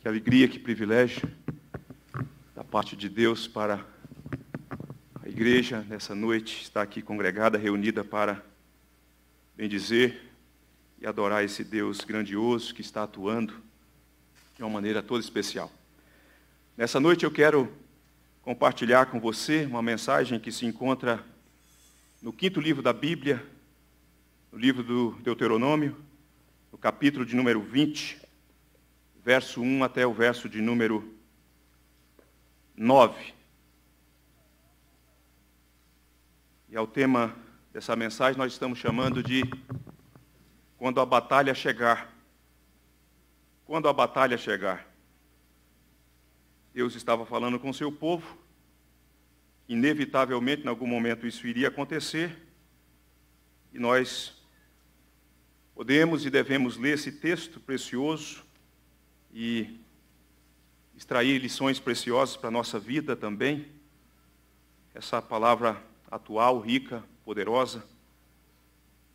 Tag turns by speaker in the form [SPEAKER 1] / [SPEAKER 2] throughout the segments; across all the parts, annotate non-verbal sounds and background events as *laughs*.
[SPEAKER 1] Que alegria, que privilégio da parte de Deus para a igreja nessa noite estar aqui congregada, reunida para bendizer e adorar esse Deus grandioso que está atuando de uma maneira toda especial. Nessa noite eu quero compartilhar com você uma mensagem que se encontra no quinto livro da Bíblia, no livro do Deuteronômio, no capítulo de número 20 verso 1 até o verso de número 9. E ao é tema dessa mensagem nós estamos chamando de Quando a Batalha Chegar. Quando a batalha chegar. Deus estava falando com seu povo, inevitavelmente, em algum momento, isso iria acontecer, e nós podemos e devemos ler esse texto precioso e extrair lições preciosas para a nossa vida também. Essa palavra atual, rica, poderosa,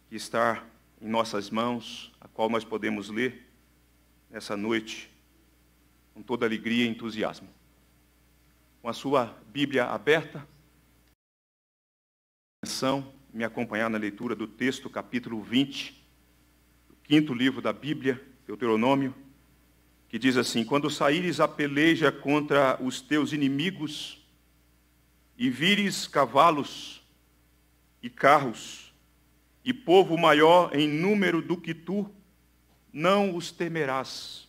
[SPEAKER 1] que está em nossas mãos, a qual nós podemos ler nessa noite com toda alegria e entusiasmo. Com a sua Bíblia aberta, atenção, me acompanhar na leitura do texto, capítulo 20, do quinto livro da Bíblia, Deuteronômio, que diz assim: Quando saíres à peleja contra os teus inimigos, e vires cavalos e carros, e povo maior em número do que tu, não os temerás.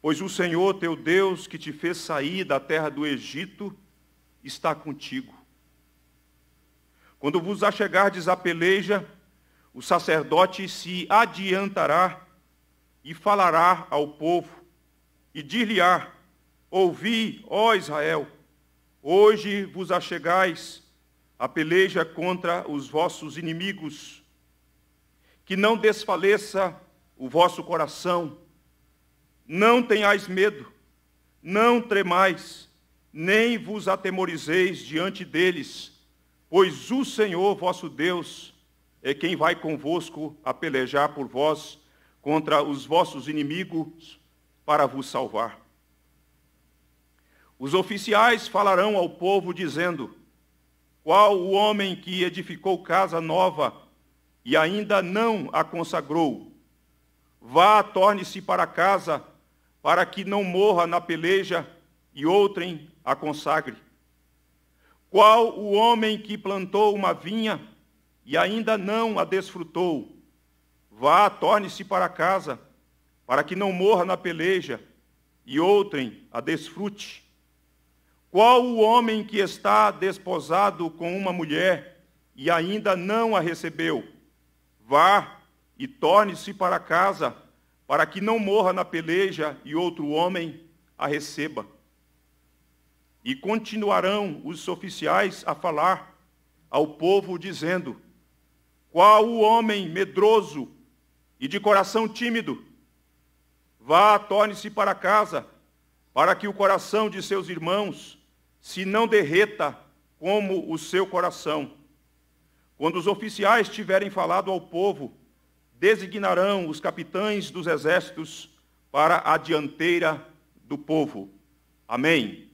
[SPEAKER 1] Pois o Senhor teu Deus, que te fez sair da terra do Egito, está contigo. Quando vos achegardes à peleja, o sacerdote se adiantará e falará ao povo, e dir-lhe-á: Ouvi, ó Israel, hoje vos achegais a peleja contra os vossos inimigos. Que não desfaleça o vosso coração, não tenhais medo, não tremais, nem vos atemorizeis diante deles, pois o Senhor vosso Deus é quem vai convosco a pelejar por vós contra os vossos inimigos para vos salvar. Os oficiais falarão ao povo, dizendo: Qual o homem que edificou casa nova e ainda não a consagrou? Vá, torne-se para casa, para que não morra na peleja e outrem a consagre. Qual o homem que plantou uma vinha e ainda não a desfrutou? Vá, torne-se para casa, para que não morra na peleja, e outrem a desfrute. Qual o homem que está desposado com uma mulher e ainda não a recebeu? Vá e torne-se para casa, para que não morra na peleja e outro homem a receba. E continuarão os oficiais a falar ao povo, dizendo: Qual o homem medroso e de coração tímido. Vá, torne-se para casa, para que o coração de seus irmãos se não derreta como o seu coração. Quando os oficiais tiverem falado ao povo, designarão os capitães dos exércitos para a dianteira do povo. Amém.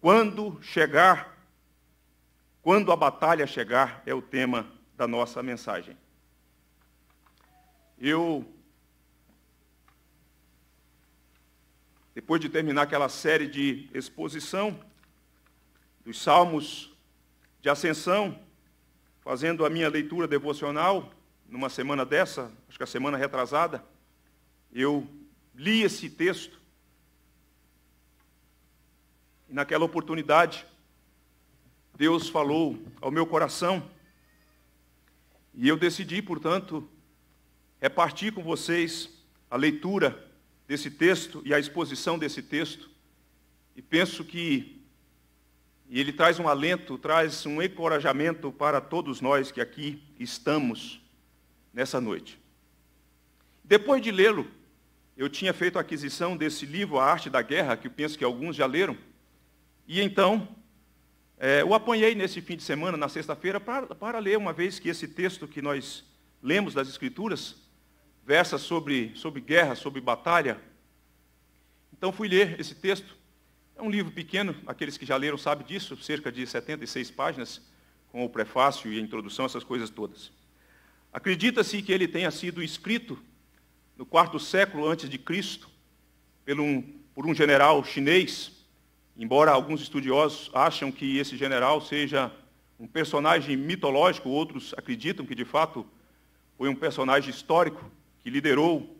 [SPEAKER 1] Quando chegar, quando a batalha chegar, é o tema da nossa mensagem. Eu, depois de terminar aquela série de exposição dos salmos de ascensão, fazendo a minha leitura devocional, numa semana dessa, acho que a semana retrasada, eu li esse texto. E naquela oportunidade, Deus falou ao meu coração. E eu decidi, portanto, é partir com vocês a leitura desse texto e a exposição desse texto. E penso que ele traz um alento, traz um encorajamento para todos nós que aqui estamos nessa noite. Depois de lê-lo, eu tinha feito a aquisição desse livro, A Arte da Guerra, que eu penso que alguns já leram, e então é, o apanhei nesse fim de semana, na sexta-feira, para, para ler, uma vez que esse texto que nós lemos das Escrituras versa sobre, sobre guerra, sobre batalha. Então fui ler esse texto. É um livro pequeno, aqueles que já leram sabem disso, cerca de 76 páginas, com o prefácio e a introdução, essas coisas todas. Acredita-se que ele tenha sido escrito no quarto século antes de Cristo por um, por um general chinês, embora alguns estudiosos acham que esse general seja um personagem mitológico, outros acreditam que de fato foi um personagem histórico, que liderou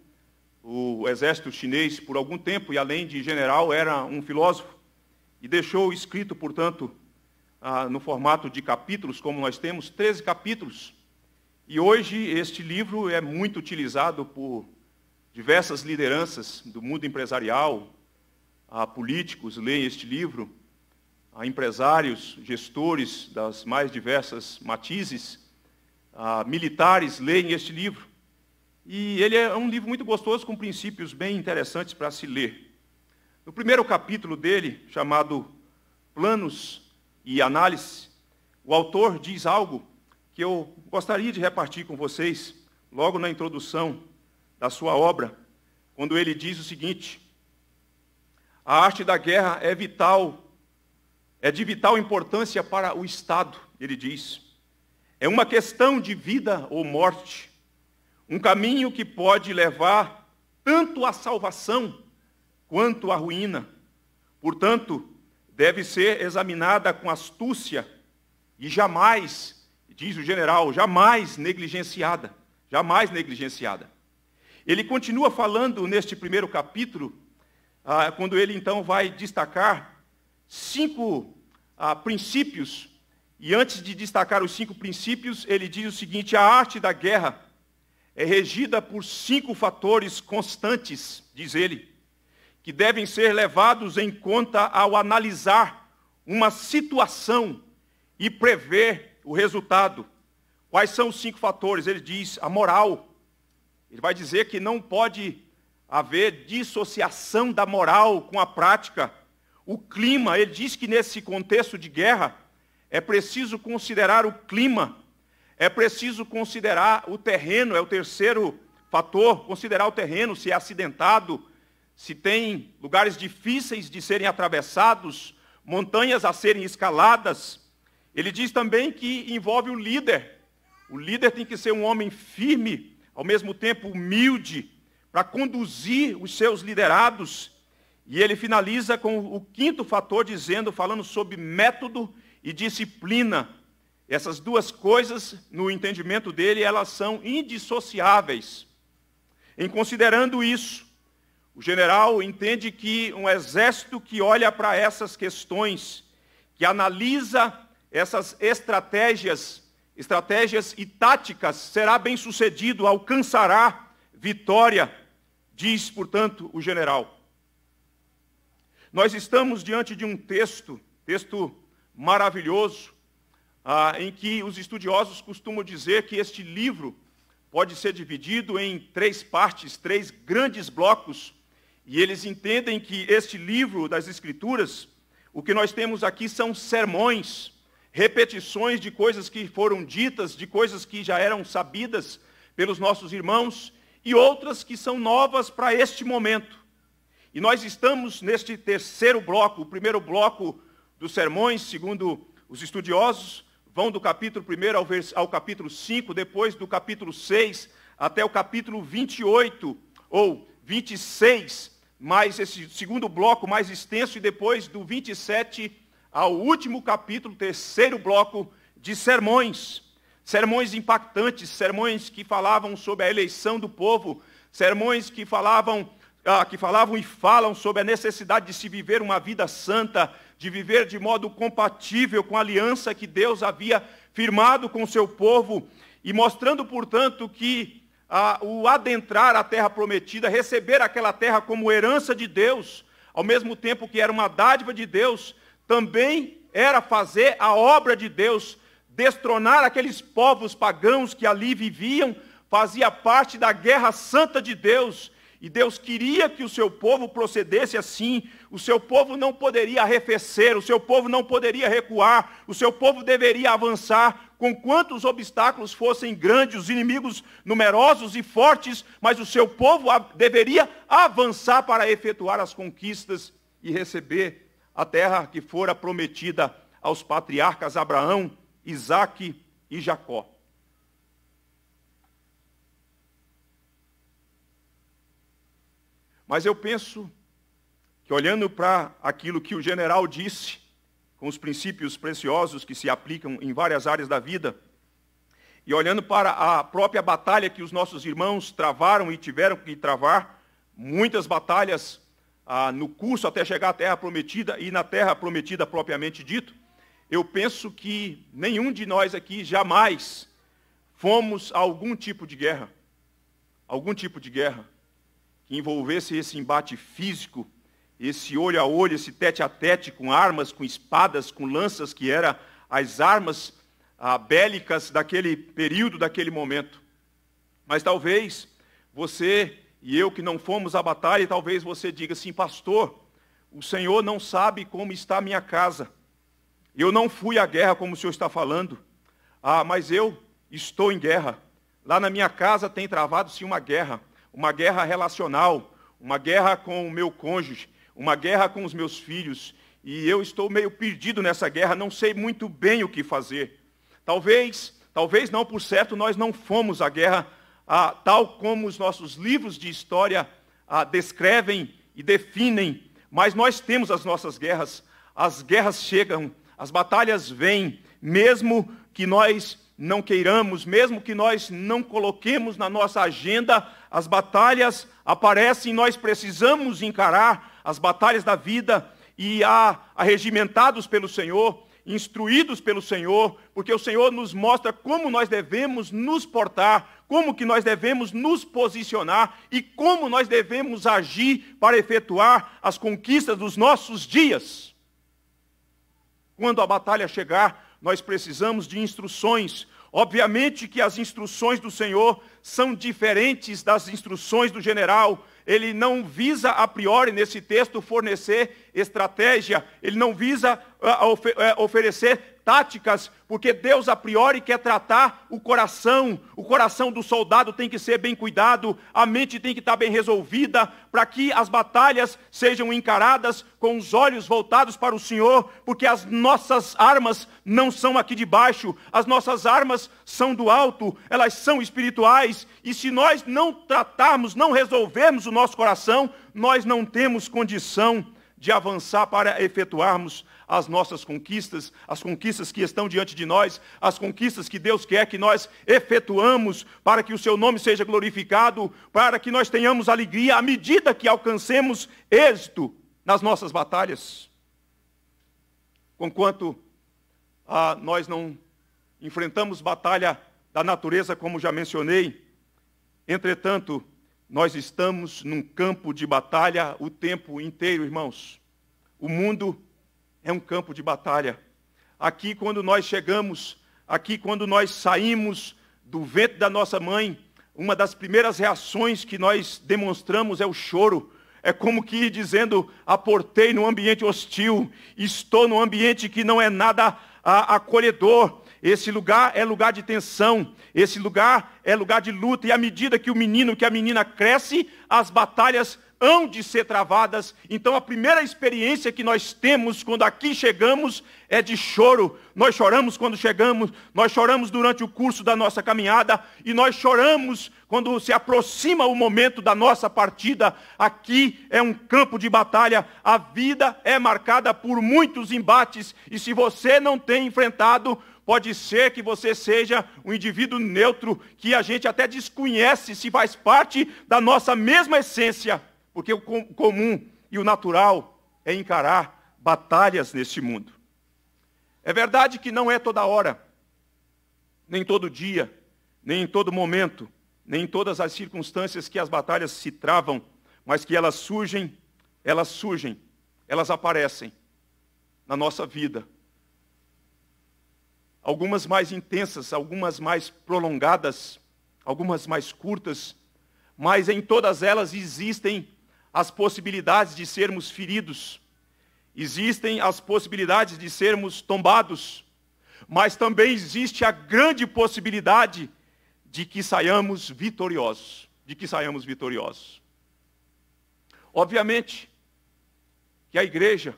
[SPEAKER 1] o exército chinês por algum tempo e, além de general, era um filósofo, e deixou escrito, portanto, ah, no formato de capítulos, como nós temos, 13 capítulos. E hoje este livro é muito utilizado por diversas lideranças do mundo empresarial, ah, políticos leem este livro, ah, empresários, gestores das mais diversas matizes, ah, militares leem este livro. E ele é um livro muito gostoso, com princípios bem interessantes para se ler. No primeiro capítulo dele, chamado Planos e Análise, o autor diz algo que eu gostaria de repartir com vocês logo na introdução da sua obra, quando ele diz o seguinte: A arte da guerra é vital, é de vital importância para o Estado, ele diz. É uma questão de vida ou morte um caminho que pode levar tanto à salvação quanto à ruína. Portanto, deve ser examinada com astúcia e jamais, diz o general, jamais negligenciada, jamais negligenciada. Ele continua falando neste primeiro capítulo, ah, quando ele então vai destacar cinco ah, princípios, e antes de destacar os cinco princípios, ele diz o seguinte: a arte da guerra é regida por cinco fatores constantes, diz ele, que devem ser levados em conta ao analisar uma situação e prever o resultado. Quais são os cinco fatores? Ele diz a moral. Ele vai dizer que não pode haver dissociação da moral com a prática. O clima, ele diz que nesse contexto de guerra é preciso considerar o clima é preciso considerar o terreno, é o terceiro fator, considerar o terreno, se é acidentado, se tem lugares difíceis de serem atravessados, montanhas a serem escaladas. Ele diz também que envolve o líder. O líder tem que ser um homem firme, ao mesmo tempo humilde, para conduzir os seus liderados. E ele finaliza com o quinto fator dizendo, falando sobre método e disciplina essas duas coisas, no entendimento dele, elas são indissociáveis. Em considerando isso, o general entende que um exército que olha para essas questões, que analisa essas estratégias, estratégias e táticas, será bem-sucedido, alcançará vitória, diz, portanto, o general. Nós estamos diante de um texto, texto maravilhoso, ah, em que os estudiosos costumam dizer que este livro pode ser dividido em três partes, três grandes blocos, e eles entendem que este livro das Escrituras, o que nós temos aqui são sermões, repetições de coisas que foram ditas, de coisas que já eram sabidas pelos nossos irmãos, e outras que são novas para este momento. E nós estamos neste terceiro bloco, o primeiro bloco dos sermões, segundo os estudiosos, vão do capítulo 1 ao, vers, ao capítulo 5, depois do capítulo 6 até o capítulo 28 ou 26, mais esse segundo bloco mais extenso, e depois do 27 ao último capítulo, terceiro bloco de sermões. Sermões impactantes, sermões que falavam sobre a eleição do povo, sermões que falavam ah, que falavam e falam sobre a necessidade de se viver uma vida santa, de viver de modo compatível com a aliança que Deus havia firmado com o seu povo, e mostrando, portanto, que ah, o adentrar a terra prometida, receber aquela terra como herança de Deus, ao mesmo tempo que era uma dádiva de Deus, também era fazer a obra de Deus, destronar aqueles povos pagãos que ali viviam, fazia parte da guerra santa de Deus e Deus queria que o seu povo procedesse assim. O seu povo não poderia arrefecer, o seu povo não poderia recuar, o seu povo deveria avançar, com quantos obstáculos fossem grandes, os inimigos numerosos e fortes, mas o seu povo deveria avançar para efetuar as conquistas e receber a terra que fora prometida aos patriarcas Abraão, Isaque e Jacó. Mas eu penso que, olhando para aquilo que o general disse, com os princípios preciosos que se aplicam em várias áreas da vida, e olhando para a própria batalha que os nossos irmãos travaram e tiveram que travar, muitas batalhas ah, no curso até chegar à Terra Prometida e na Terra Prometida propriamente dito, eu penso que nenhum de nós aqui jamais fomos a algum tipo de guerra. Algum tipo de guerra envolvesse esse embate físico, esse olho a olho, esse tete a tete com armas, com espadas, com lanças, que eram as armas ah, bélicas daquele período, daquele momento. Mas talvez você e eu que não fomos à batalha, talvez você diga assim, pastor, o Senhor não sabe como está a minha casa. Eu não fui à guerra como o Senhor está falando. Ah, mas eu estou em guerra. Lá na minha casa tem travado-se uma guerra uma guerra relacional, uma guerra com o meu cônjuge, uma guerra com os meus filhos, e eu estou meio perdido nessa guerra, não sei muito bem o que fazer. Talvez, talvez não por certo, nós não fomos à guerra ah, tal como os nossos livros de história ah, descrevem e definem, mas nós temos as nossas guerras, as guerras chegam, as batalhas vêm, mesmo que nós não queiramos, mesmo que nós não coloquemos na nossa agenda, as batalhas aparecem, nós precisamos encarar as batalhas da vida e a arregimentados pelo Senhor, instruídos pelo Senhor, porque o Senhor nos mostra como nós devemos nos portar, como que nós devemos nos posicionar e como nós devemos agir para efetuar as conquistas dos nossos dias. Quando a batalha chegar, nós precisamos de instruções. Obviamente que as instruções do Senhor são diferentes das instruções do general. Ele não visa a priori nesse texto fornecer estratégia, ele não visa ah, eh, oferecer táticas, porque Deus a priori quer tratar o coração. O coração do soldado tem que ser bem cuidado, a mente tem que estar tá bem resolvida, para que as batalhas sejam encaradas com os olhos voltados para o Senhor, porque as nossas armas não são aqui de baixo, as nossas armas são do alto, elas são espirituais, e se nós não tratarmos, não resolvermos o nosso coração, nós não temos condição de avançar para efetuarmos as nossas conquistas, as conquistas que estão diante de nós, as conquistas que Deus quer que nós efetuamos para que o seu nome seja glorificado, para que nós tenhamos alegria à medida que alcancemos êxito nas nossas batalhas. Conquanto ah, nós não enfrentamos batalha da natureza, como já mencionei, entretanto, nós estamos num campo de batalha o tempo inteiro, irmãos. O mundo é um campo de batalha. Aqui, quando nós chegamos, aqui, quando nós saímos do vento da nossa mãe, uma das primeiras reações que nós demonstramos é o choro. É como que dizendo, aportei no ambiente hostil, estou no ambiente que não é nada acolhedor. Esse lugar é lugar de tensão, esse lugar é lugar de luta, e à medida que o menino, que a menina cresce, as batalhas hão de ser travadas. Então a primeira experiência que nós temos quando aqui chegamos é de choro. Nós choramos quando chegamos, nós choramos durante o curso da nossa caminhada e nós choramos quando se aproxima o momento da nossa partida. Aqui é um campo de batalha. A vida é marcada por muitos embates e se você não tem enfrentado, Pode ser que você seja um indivíduo neutro, que a gente até desconhece se faz parte da nossa mesma essência porque o comum e o natural é encarar batalhas neste mundo. É verdade que não é toda hora, nem todo dia, nem em todo momento, nem em todas as circunstâncias que as batalhas se travam, mas que elas surgem, elas surgem, elas aparecem na nossa vida. Algumas mais intensas, algumas mais prolongadas, algumas mais curtas, mas em todas elas existem as possibilidades de sermos feridos, existem as possibilidades de sermos tombados, mas também existe a grande possibilidade de que saiamos vitoriosos, de que saiamos vitoriosos. Obviamente que a igreja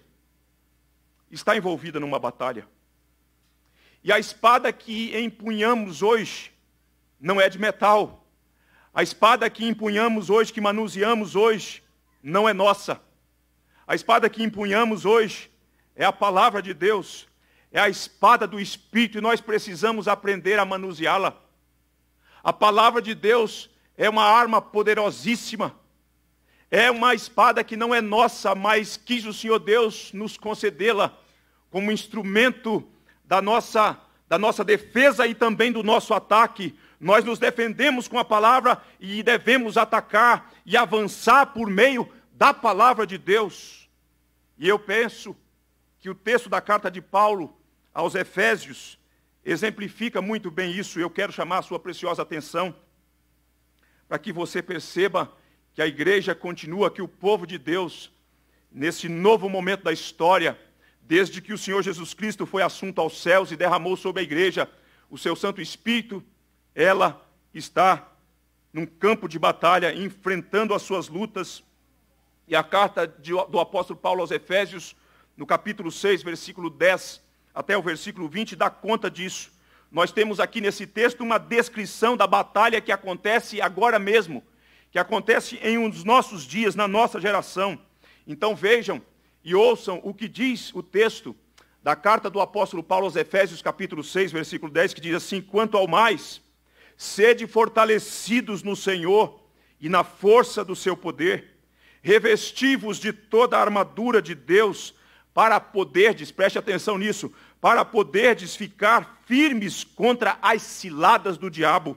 [SPEAKER 1] está envolvida numa batalha. E a espada que empunhamos hoje não é de metal. A espada que empunhamos hoje, que manuseamos hoje, não é nossa. A espada que empunhamos hoje é a palavra de Deus, é a espada do Espírito e nós precisamos aprender a manuseá-la. A palavra de Deus é uma arma poderosíssima, é uma espada que não é nossa, mas quis o Senhor Deus nos concedê-la como instrumento da nossa, da nossa defesa e também do nosso ataque, nós nos defendemos com a palavra e devemos atacar e avançar por meio da palavra de Deus. E eu penso que o texto da carta de Paulo aos Efésios exemplifica muito bem isso. Eu quero chamar a sua preciosa atenção para que você perceba que a igreja continua, que o povo de Deus, nesse novo momento da história, desde que o Senhor Jesus Cristo foi assunto aos céus e derramou sobre a igreja o seu Santo Espírito, ela está num campo de batalha, enfrentando as suas lutas. E a carta de, do apóstolo Paulo aos Efésios, no capítulo 6, versículo 10 até o versículo 20, dá conta disso. Nós temos aqui nesse texto uma descrição da batalha que acontece agora mesmo, que acontece em um dos nossos dias, na nossa geração. Então vejam e ouçam o que diz o texto da carta do apóstolo Paulo aos Efésios, capítulo 6, versículo 10, que diz assim: Quanto ao mais, Sede fortalecidos no Senhor e na força do seu poder. revestivos de toda a armadura de Deus para poderdes, preste atenção nisso, para poderdes ficar firmes contra as ciladas do diabo.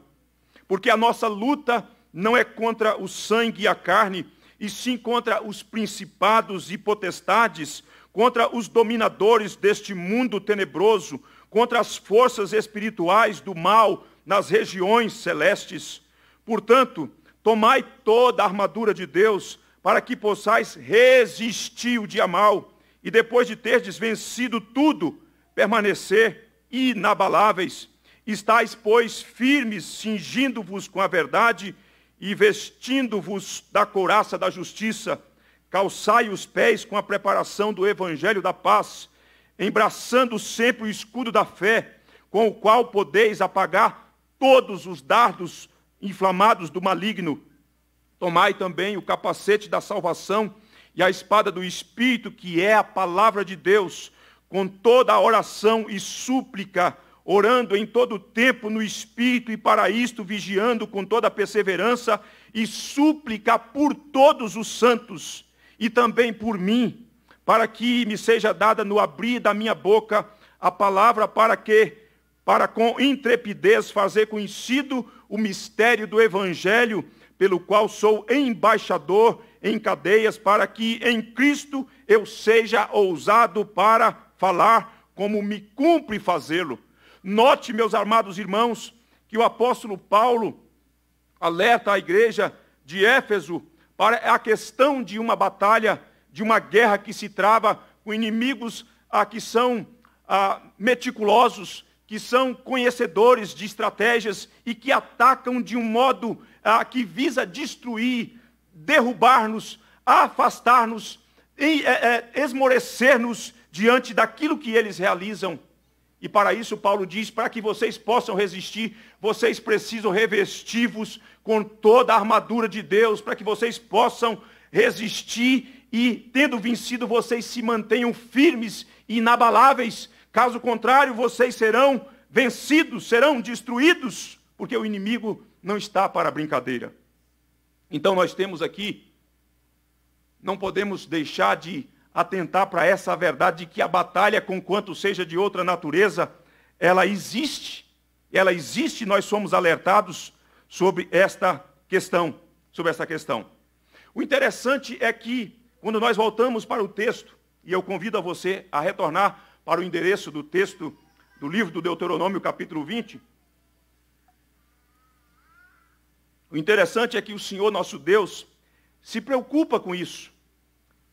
[SPEAKER 1] Porque a nossa luta não é contra o sangue e a carne, e sim contra os principados e potestades, contra os dominadores deste mundo tenebroso, contra as forças espirituais do mal nas regiões celestes. Portanto, tomai toda a armadura de Deus, para que possais resistir o dia mal, e depois de terdes vencido tudo, permanecer inabaláveis. Estais, pois, firmes, cingindo-vos com a verdade e vestindo-vos da couraça da justiça. Calçai os pés com a preparação do evangelho da paz, embraçando sempre o escudo da fé, com o qual podeis apagar todos os dardos inflamados do maligno. Tomai também o capacete da salvação e a espada do Espírito, que é a palavra de Deus, com toda a oração e súplica, orando em todo o tempo no Espírito e para isto vigiando com toda a perseverança e súplica por todos os santos e também por mim, para que me seja dada no abrir da minha boca a palavra para que para com intrepidez fazer conhecido o mistério do Evangelho, pelo qual sou embaixador em cadeias, para que em Cristo eu seja ousado para falar como me cumpre fazê-lo. Note, meus amados irmãos, que o apóstolo Paulo alerta a igreja de Éfeso para a questão de uma batalha, de uma guerra que se trava com inimigos a que são ah, meticulosos, que são conhecedores de estratégias e que atacam de um modo ah, que visa destruir, derrubar-nos, afastar-nos, é, é, esmorecer-nos diante daquilo que eles realizam. E para isso Paulo diz, para que vocês possam resistir, vocês precisam revestir-vos com toda a armadura de Deus, para que vocês possam resistir e, tendo vencido, vocês se mantenham firmes e inabaláveis Caso contrário, vocês serão vencidos, serão destruídos, porque o inimigo não está para brincadeira. Então nós temos aqui, não podemos deixar de atentar para essa verdade de que a batalha, conquanto seja de outra natureza, ela existe, ela existe, nós somos alertados sobre esta questão, sobre esta questão. O interessante é que, quando nós voltamos para o texto, e eu convido a você a retornar para o endereço do texto do livro do Deuteronômio, capítulo 20. O interessante é que o Senhor nosso Deus se preocupa com isso.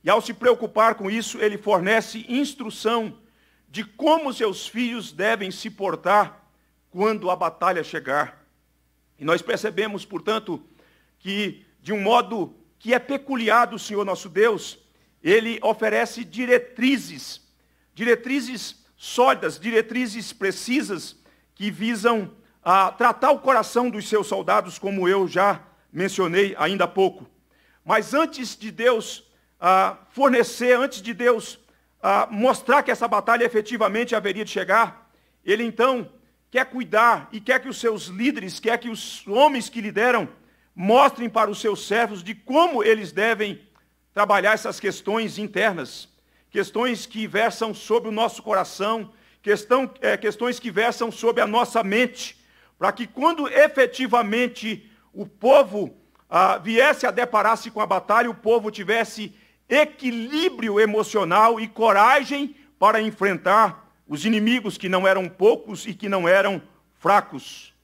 [SPEAKER 1] E ao se preocupar com isso, ele fornece instrução de como seus filhos devem se portar quando a batalha chegar. E nós percebemos, portanto, que de um modo que é peculiar do Senhor nosso Deus, ele oferece diretrizes Diretrizes sólidas, diretrizes precisas que visam a tratar o coração dos seus soldados, como eu já mencionei ainda há pouco. Mas antes de Deus ah, fornecer, antes de Deus ah, mostrar que essa batalha efetivamente haveria de chegar, ele então quer cuidar e quer que os seus líderes, quer que os homens que lideram, mostrem para os seus servos de como eles devem trabalhar essas questões internas questões que versam sobre o nosso coração, questão, é, questões que versam sobre a nossa mente, para que quando efetivamente o povo ah, viesse a deparar-se com a batalha, o povo tivesse equilíbrio emocional e coragem para enfrentar os inimigos que não eram poucos e que não eram fracos.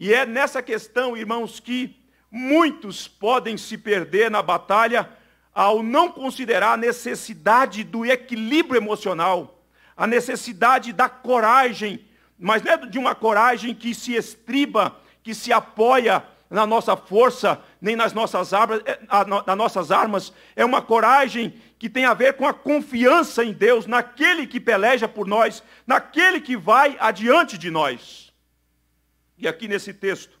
[SPEAKER 1] E é nessa questão, irmãos, que muitos podem se perder na batalha ao não considerar a necessidade do equilíbrio emocional, a necessidade da coragem, mas não é de uma coragem que se estriba, que se apoia na nossa força, nem nas nossas armas, eh, nas nossas armas. é uma coragem que tem a ver com a confiança em Deus, naquele que peleja por nós, naquele que vai adiante de nós. E aqui nesse texto,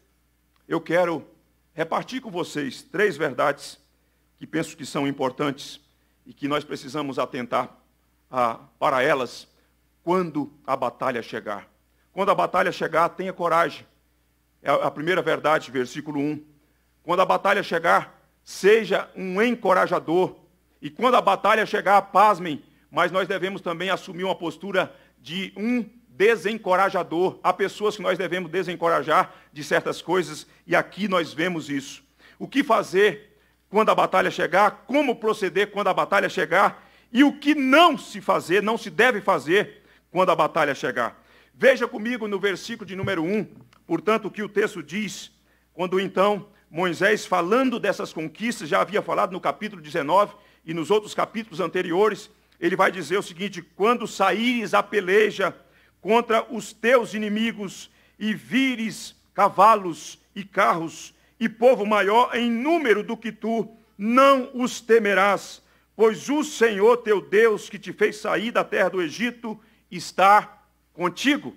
[SPEAKER 1] eu quero repartir com vocês três verdades que penso que são importantes e que nós precisamos atentar a, ah, para elas quando a batalha chegar. Quando a batalha chegar, tenha coragem. É a primeira verdade, versículo 1. Quando a batalha chegar, seja um encorajador. E quando a batalha chegar, pasmem, mas nós devemos também assumir uma postura de um desencorajador. Há pessoas que nós devemos desencorajar de certas coisas, e aqui nós vemos isso. O que fazer quando a batalha chegar, como proceder quando a batalha chegar e o que não se fazer, não se deve fazer quando a batalha chegar. Veja comigo no versículo de número 1, portanto, o que o texto diz, quando então Moisés, falando dessas conquistas, já havia falado no capítulo 19 e nos outros capítulos anteriores, ele vai dizer o seguinte: quando saíres à peleja contra os teus inimigos e vires cavalos e carros e povo maior em número do que tu, não os temerás, pois o Senhor teu Deus, que te fez sair da terra do Egito, está contigo.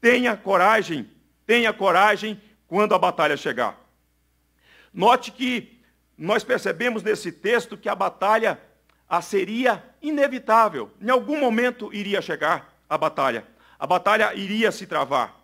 [SPEAKER 1] Tenha coragem, tenha coragem quando a batalha chegar. Note que nós percebemos nesse texto que a batalha a seria inevitável. Em algum momento iria chegar a batalha. A batalha iria se travar.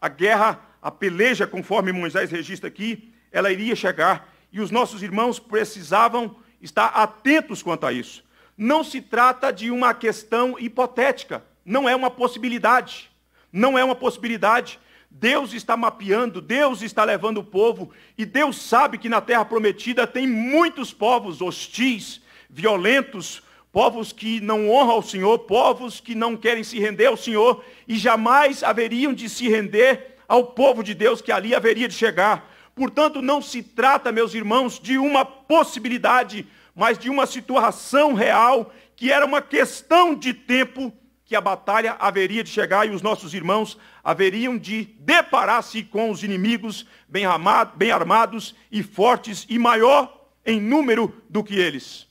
[SPEAKER 1] A guerra a peleja, conforme Moisés registra aqui, ela iria chegar e os nossos irmãos precisavam estar atentos quanto a isso. Não se trata de uma questão hipotética, não é uma possibilidade. Não é uma possibilidade. Deus está mapeando, Deus está levando o povo, e Deus sabe que na terra prometida tem muitos povos hostis, violentos, povos que não honram ao Senhor, povos que não querem se render ao Senhor e jamais haveriam de se render ao povo de Deus que ali haveria de chegar. Portanto, não se trata, meus irmãos, de uma possibilidade, mas de uma situação real, que era uma questão de tempo que a batalha haveria de chegar e os nossos irmãos haveriam de deparar-se com os inimigos bem, armado, bem armados e fortes e maior em número do que eles.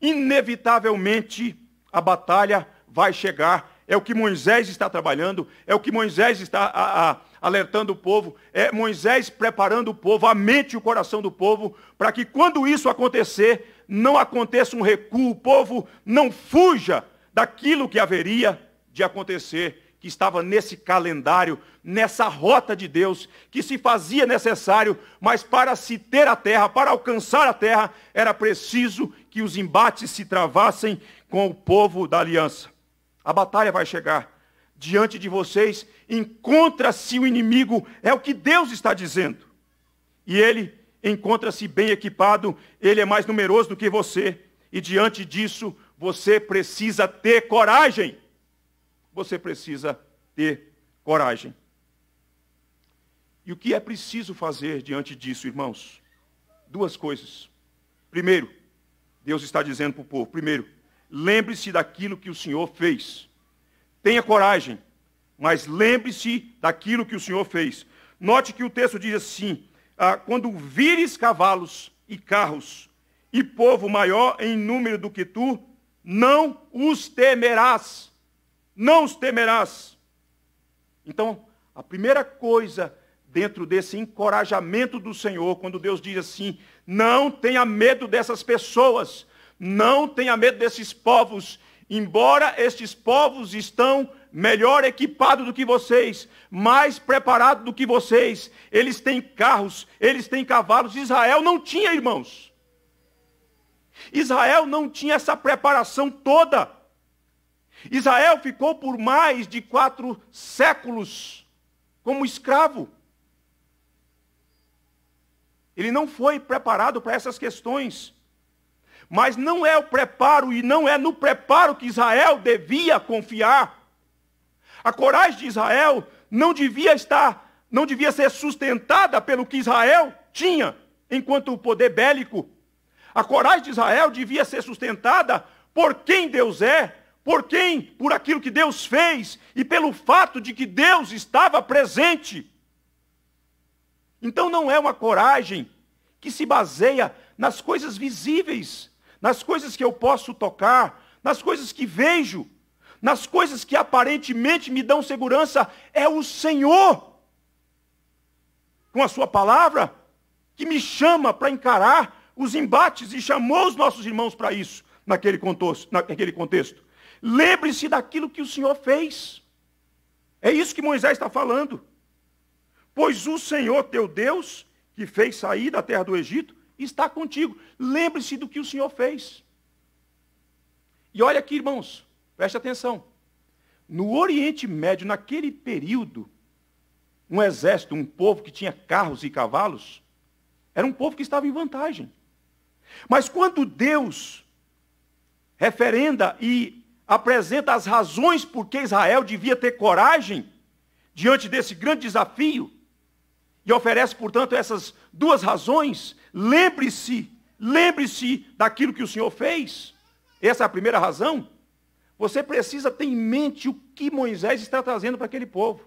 [SPEAKER 1] Inevitavelmente, a batalha vai chegar. É o que Moisés está trabalhando, é o que Moisés está a, a, alertando o povo, é Moisés preparando o povo, a mente e o coração do povo, para que quando isso acontecer, não aconteça um recuo, o povo não fuja daquilo que haveria de acontecer, que estava nesse calendário, nessa rota de Deus, que se fazia necessário, mas para se ter a terra, para alcançar a terra, era preciso que os embates se travassem com o povo da aliança. A batalha vai chegar diante de vocês, encontra-se o inimigo, é o que Deus está dizendo. E ele encontra-se bem equipado, ele é mais numeroso do que você, e diante disso, você precisa ter coragem. Você precisa ter coragem. E o que é preciso fazer diante disso, irmãos? Duas coisas. Primeiro, Deus está dizendo para o povo: primeiro, lembre-se daquilo que o Senhor fez. Tenha coragem, mas lembre-se daquilo que o Senhor fez. Note que o texto diz assim: ah, quando vires cavalos e carros e povo maior em número do que tu, não os temerás. Não os temerás. Então, a primeira coisa dentro desse encorajamento do Senhor, quando Deus diz assim: não tenha medo dessas pessoas, não tenha medo desses povos, Embora estes povos estão melhor equipados do que vocês, mais preparados do que vocês, eles têm carros, eles têm cavalos. Israel não tinha, irmãos. Israel não tinha essa preparação toda. Israel ficou por mais de quatro séculos como escravo. Ele não foi preparado para essas questões. Mas não é o preparo e não é no preparo que Israel devia confiar. A coragem de Israel não devia estar, não devia ser sustentada pelo que Israel tinha enquanto o poder bélico. A coragem de Israel devia ser sustentada por quem Deus é, por quem, por aquilo que Deus fez e pelo fato de que Deus estava presente. Então não é uma coragem que se baseia nas coisas visíveis, nas coisas que eu posso tocar, nas coisas que vejo, nas coisas que aparentemente me dão segurança, é o Senhor, com a Sua palavra, que me chama para encarar os embates e chamou os nossos irmãos para isso, naquele contexto. Naquele contexto. Lembre-se daquilo que o Senhor fez. É isso que Moisés está falando. Pois o Senhor teu Deus, que fez sair da terra do Egito, está contigo. Lembre-se do que o Senhor fez. E olha aqui, irmãos, preste atenção. No Oriente Médio, naquele período, um exército, um povo que tinha carros e cavalos, era um povo que estava em vantagem. Mas quando Deus referenda e apresenta as razões por que Israel devia ter coragem diante desse grande desafio, e oferece, portanto, essas duas razões, lembre-se, lembre-se daquilo que o Senhor fez. Essa é a primeira razão. Você precisa ter em mente o que Moisés está trazendo para aquele povo.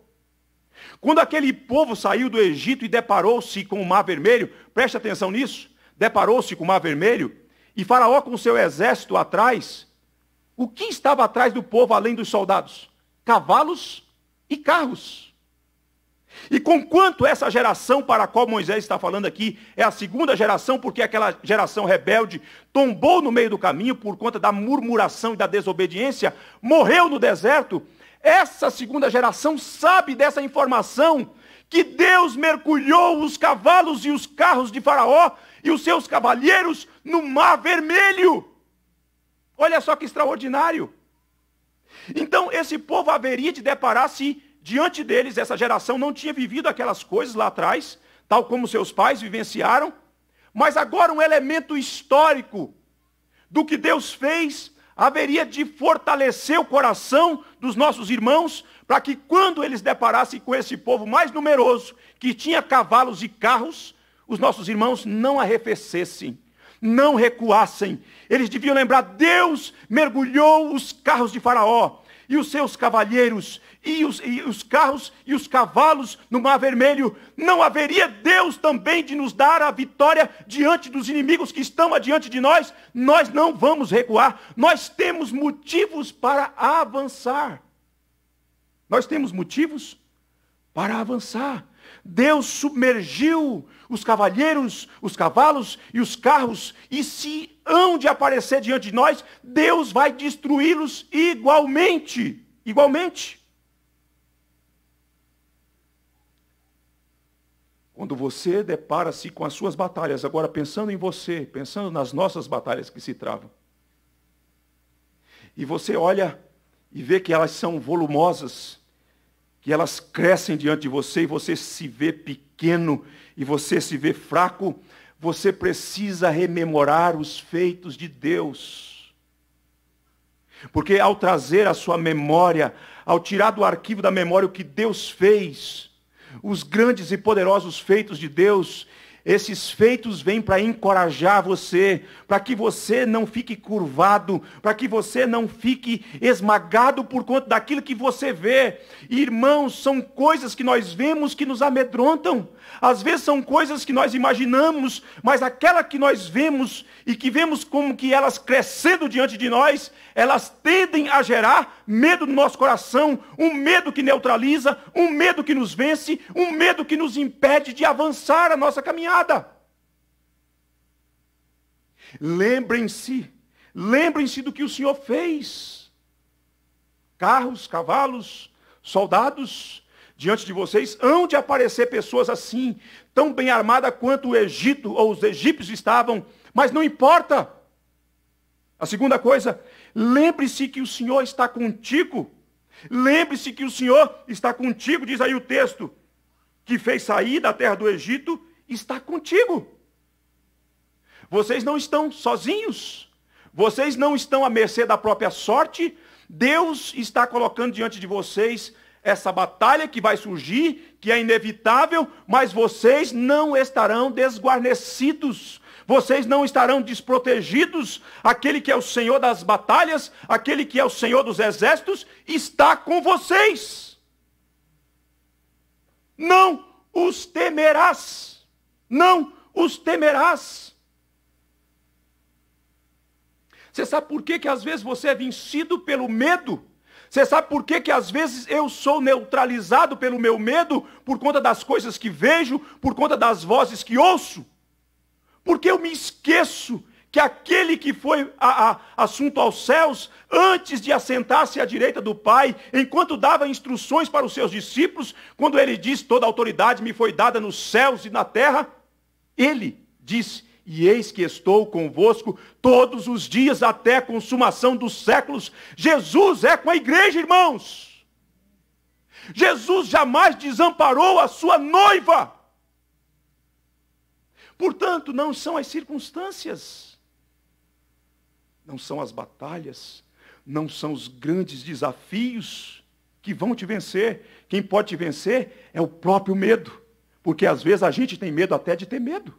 [SPEAKER 1] Quando aquele povo saiu do Egito e deparou-se com o Mar Vermelho, preste atenção nisso, deparou-se com o Mar Vermelho, e Faraó com seu exército atrás, o que estava atrás do povo além dos soldados? Cavalos e carros. E conquanto essa geração para a qual Moisés está falando aqui é a segunda geração, porque aquela geração rebelde tombou no meio do caminho por conta da murmuração e da desobediência, morreu no deserto, essa segunda geração sabe dessa informação que Deus mergulhou os cavalos e os carros de Faraó e os seus cavalheiros no mar vermelho. Olha só que extraordinário. Então, esse povo haveria de deparar-se Diante deles, essa geração não tinha vivido aquelas coisas lá atrás, tal como seus pais vivenciaram, mas agora um elemento histórico do que Deus fez haveria de fortalecer o coração dos nossos irmãos, para que quando eles deparassem com esse povo mais numeroso, que tinha cavalos e carros, os nossos irmãos não arrefecessem, não recuassem. Eles deviam lembrar: Deus mergulhou os carros de Faraó, e os seus cavalheiros, e os, e os carros e os cavalos no mar vermelho, não haveria Deus também de nos dar a vitória diante dos inimigos que estão adiante de nós? Nós não vamos recuar, nós temos motivos para avançar. Nós temos motivos para avançar. Deus submergiu os cavalheiros, os cavalos e os carros, e se hão de aparecer diante de nós, Deus vai destruí-los igualmente. Igualmente. Quando você depara-se com as suas batalhas, agora pensando em você, pensando nas nossas batalhas que se travam, e você olha e vê que elas são volumosas, que elas crescem diante de você e você se vê pequeno e você se vê fraco, você precisa rememorar os feitos de Deus. Porque ao trazer a sua memória, ao tirar do arquivo da memória o que Deus fez, os grandes e poderosos feitos de Deus, esses feitos vêm para encorajar você, para que você não fique curvado, para que você não fique esmagado por conta daquilo que você vê. Irmãos, são coisas que nós vemos que nos amedrontam. Às vezes são coisas que nós imaginamos, mas aquela que nós vemos e que vemos como que elas crescendo diante de nós, elas tendem a gerar medo no nosso coração, um medo que neutraliza, um medo que nos vence, um medo que nos impede de avançar a nossa caminhada nada. Lembrem-se, lembrem-se do que o Senhor fez. Carros, cavalos, soldados, diante de vocês hão de aparecer pessoas assim, tão bem armadas quanto o Egito ou os egípcios estavam, mas não importa. A segunda coisa, lembre-se que o Senhor está contigo. Lembre-se que o Senhor está contigo, diz aí o texto, que fez sair da terra do Egito está contigo. Vocês não estão sozinhos. Vocês não estão à mercê da própria sorte. Deus está colocando diante de vocês essa batalha que vai surgir, que é inevitável, mas vocês não estarão desguarnecidos. Vocês não estarão desprotegidos. Aquele que é o Senhor das batalhas, aquele que é o Senhor dos exércitos, está com vocês. Não os temerás não os temerás. Você sabe por que, que às vezes você é vencido pelo medo? Você sabe por que, que às vezes eu sou neutralizado pelo meu medo por conta das coisas que vejo, por conta das vozes que ouço? Porque eu me esqueço que aquele que foi a, a, assunto aos céus, antes de assentar-se à direita do Pai, enquanto dava instruções para os seus discípulos, quando ele diz: Toda autoridade me foi dada nos céus e na terra, ele disse: E eis que estou convosco todos os dias até a consumação dos séculos. Jesus é com a igreja, irmãos. Jesus jamais desamparou a sua noiva. Portanto, não são as circunstâncias, não são as batalhas, não são os grandes desafios que vão te vencer. Quem pode te vencer é o próprio medo. Porque às vezes a gente tem medo até de ter medo.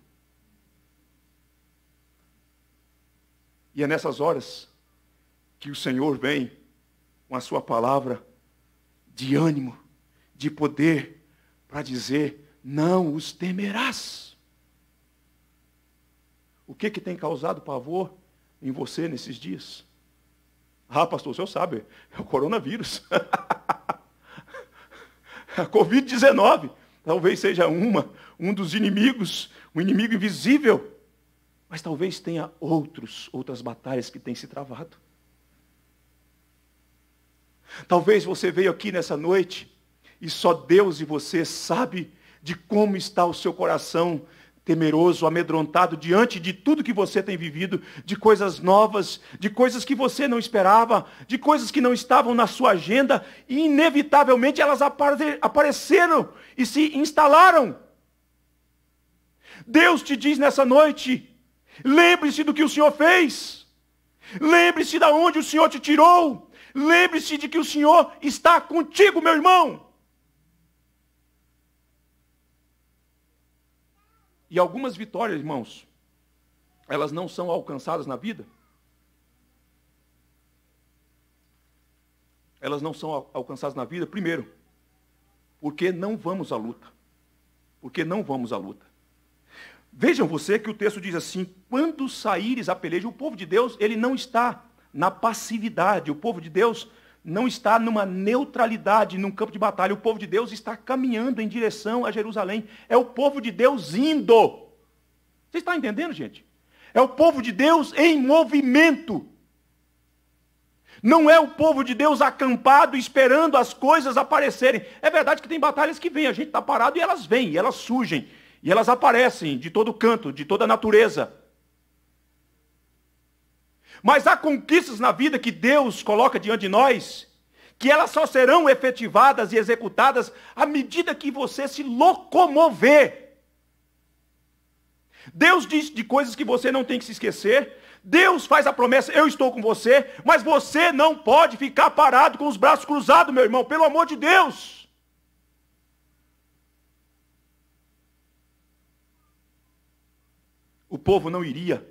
[SPEAKER 1] E é nessas horas que o Senhor vem com a sua palavra de ânimo, de poder, para dizer: não os temerás. O que, que tem causado pavor em você nesses dias? Ah, pastor, o senhor sabe, é o coronavírus. *laughs* é a Covid-19. Talvez seja uma, um dos inimigos, um inimigo invisível. Mas talvez tenha outros, outras batalhas que têm se travado. Talvez você veio aqui nessa noite e só Deus e você sabe de como está o seu coração temeroso, amedrontado diante de tudo que você tem vivido, de coisas novas, de coisas que você não esperava, de coisas que não estavam na sua agenda, e inevitavelmente elas apare apareceram e se instalaram. Deus te diz nessa noite: lembre-se do que o Senhor fez, lembre-se de onde o Senhor te tirou, lembre-se de que o Senhor está contigo, meu irmão. E algumas vitórias, irmãos, elas não são alcançadas na vida. Elas não são alcançadas na vida, primeiro, porque não vamos à luta. Porque não vamos à luta. Vejam você que o texto diz assim: quando saíres a peleja, o povo de Deus, ele não está na passividade. O povo de Deus não está numa neutralidade, num campo de batalha. O povo de Deus está caminhando em direção a Jerusalém. É o povo de Deus indo. Você está entendendo, gente? É o povo de Deus em movimento. Não é o povo de Deus acampado esperando as coisas aparecerem. É verdade que tem batalhas que vêm, a gente está parado e elas vêm, e elas surgem, e elas aparecem de todo canto, de toda a natureza. Mas há conquistas na vida que Deus coloca diante de nós, que elas só serão efetivadas e executadas à medida que você se locomover. Deus diz de coisas que você não tem que se esquecer. Deus faz a promessa, eu estou com você, mas você não pode ficar parado com os braços cruzados, meu irmão, pelo amor de Deus. O povo não iria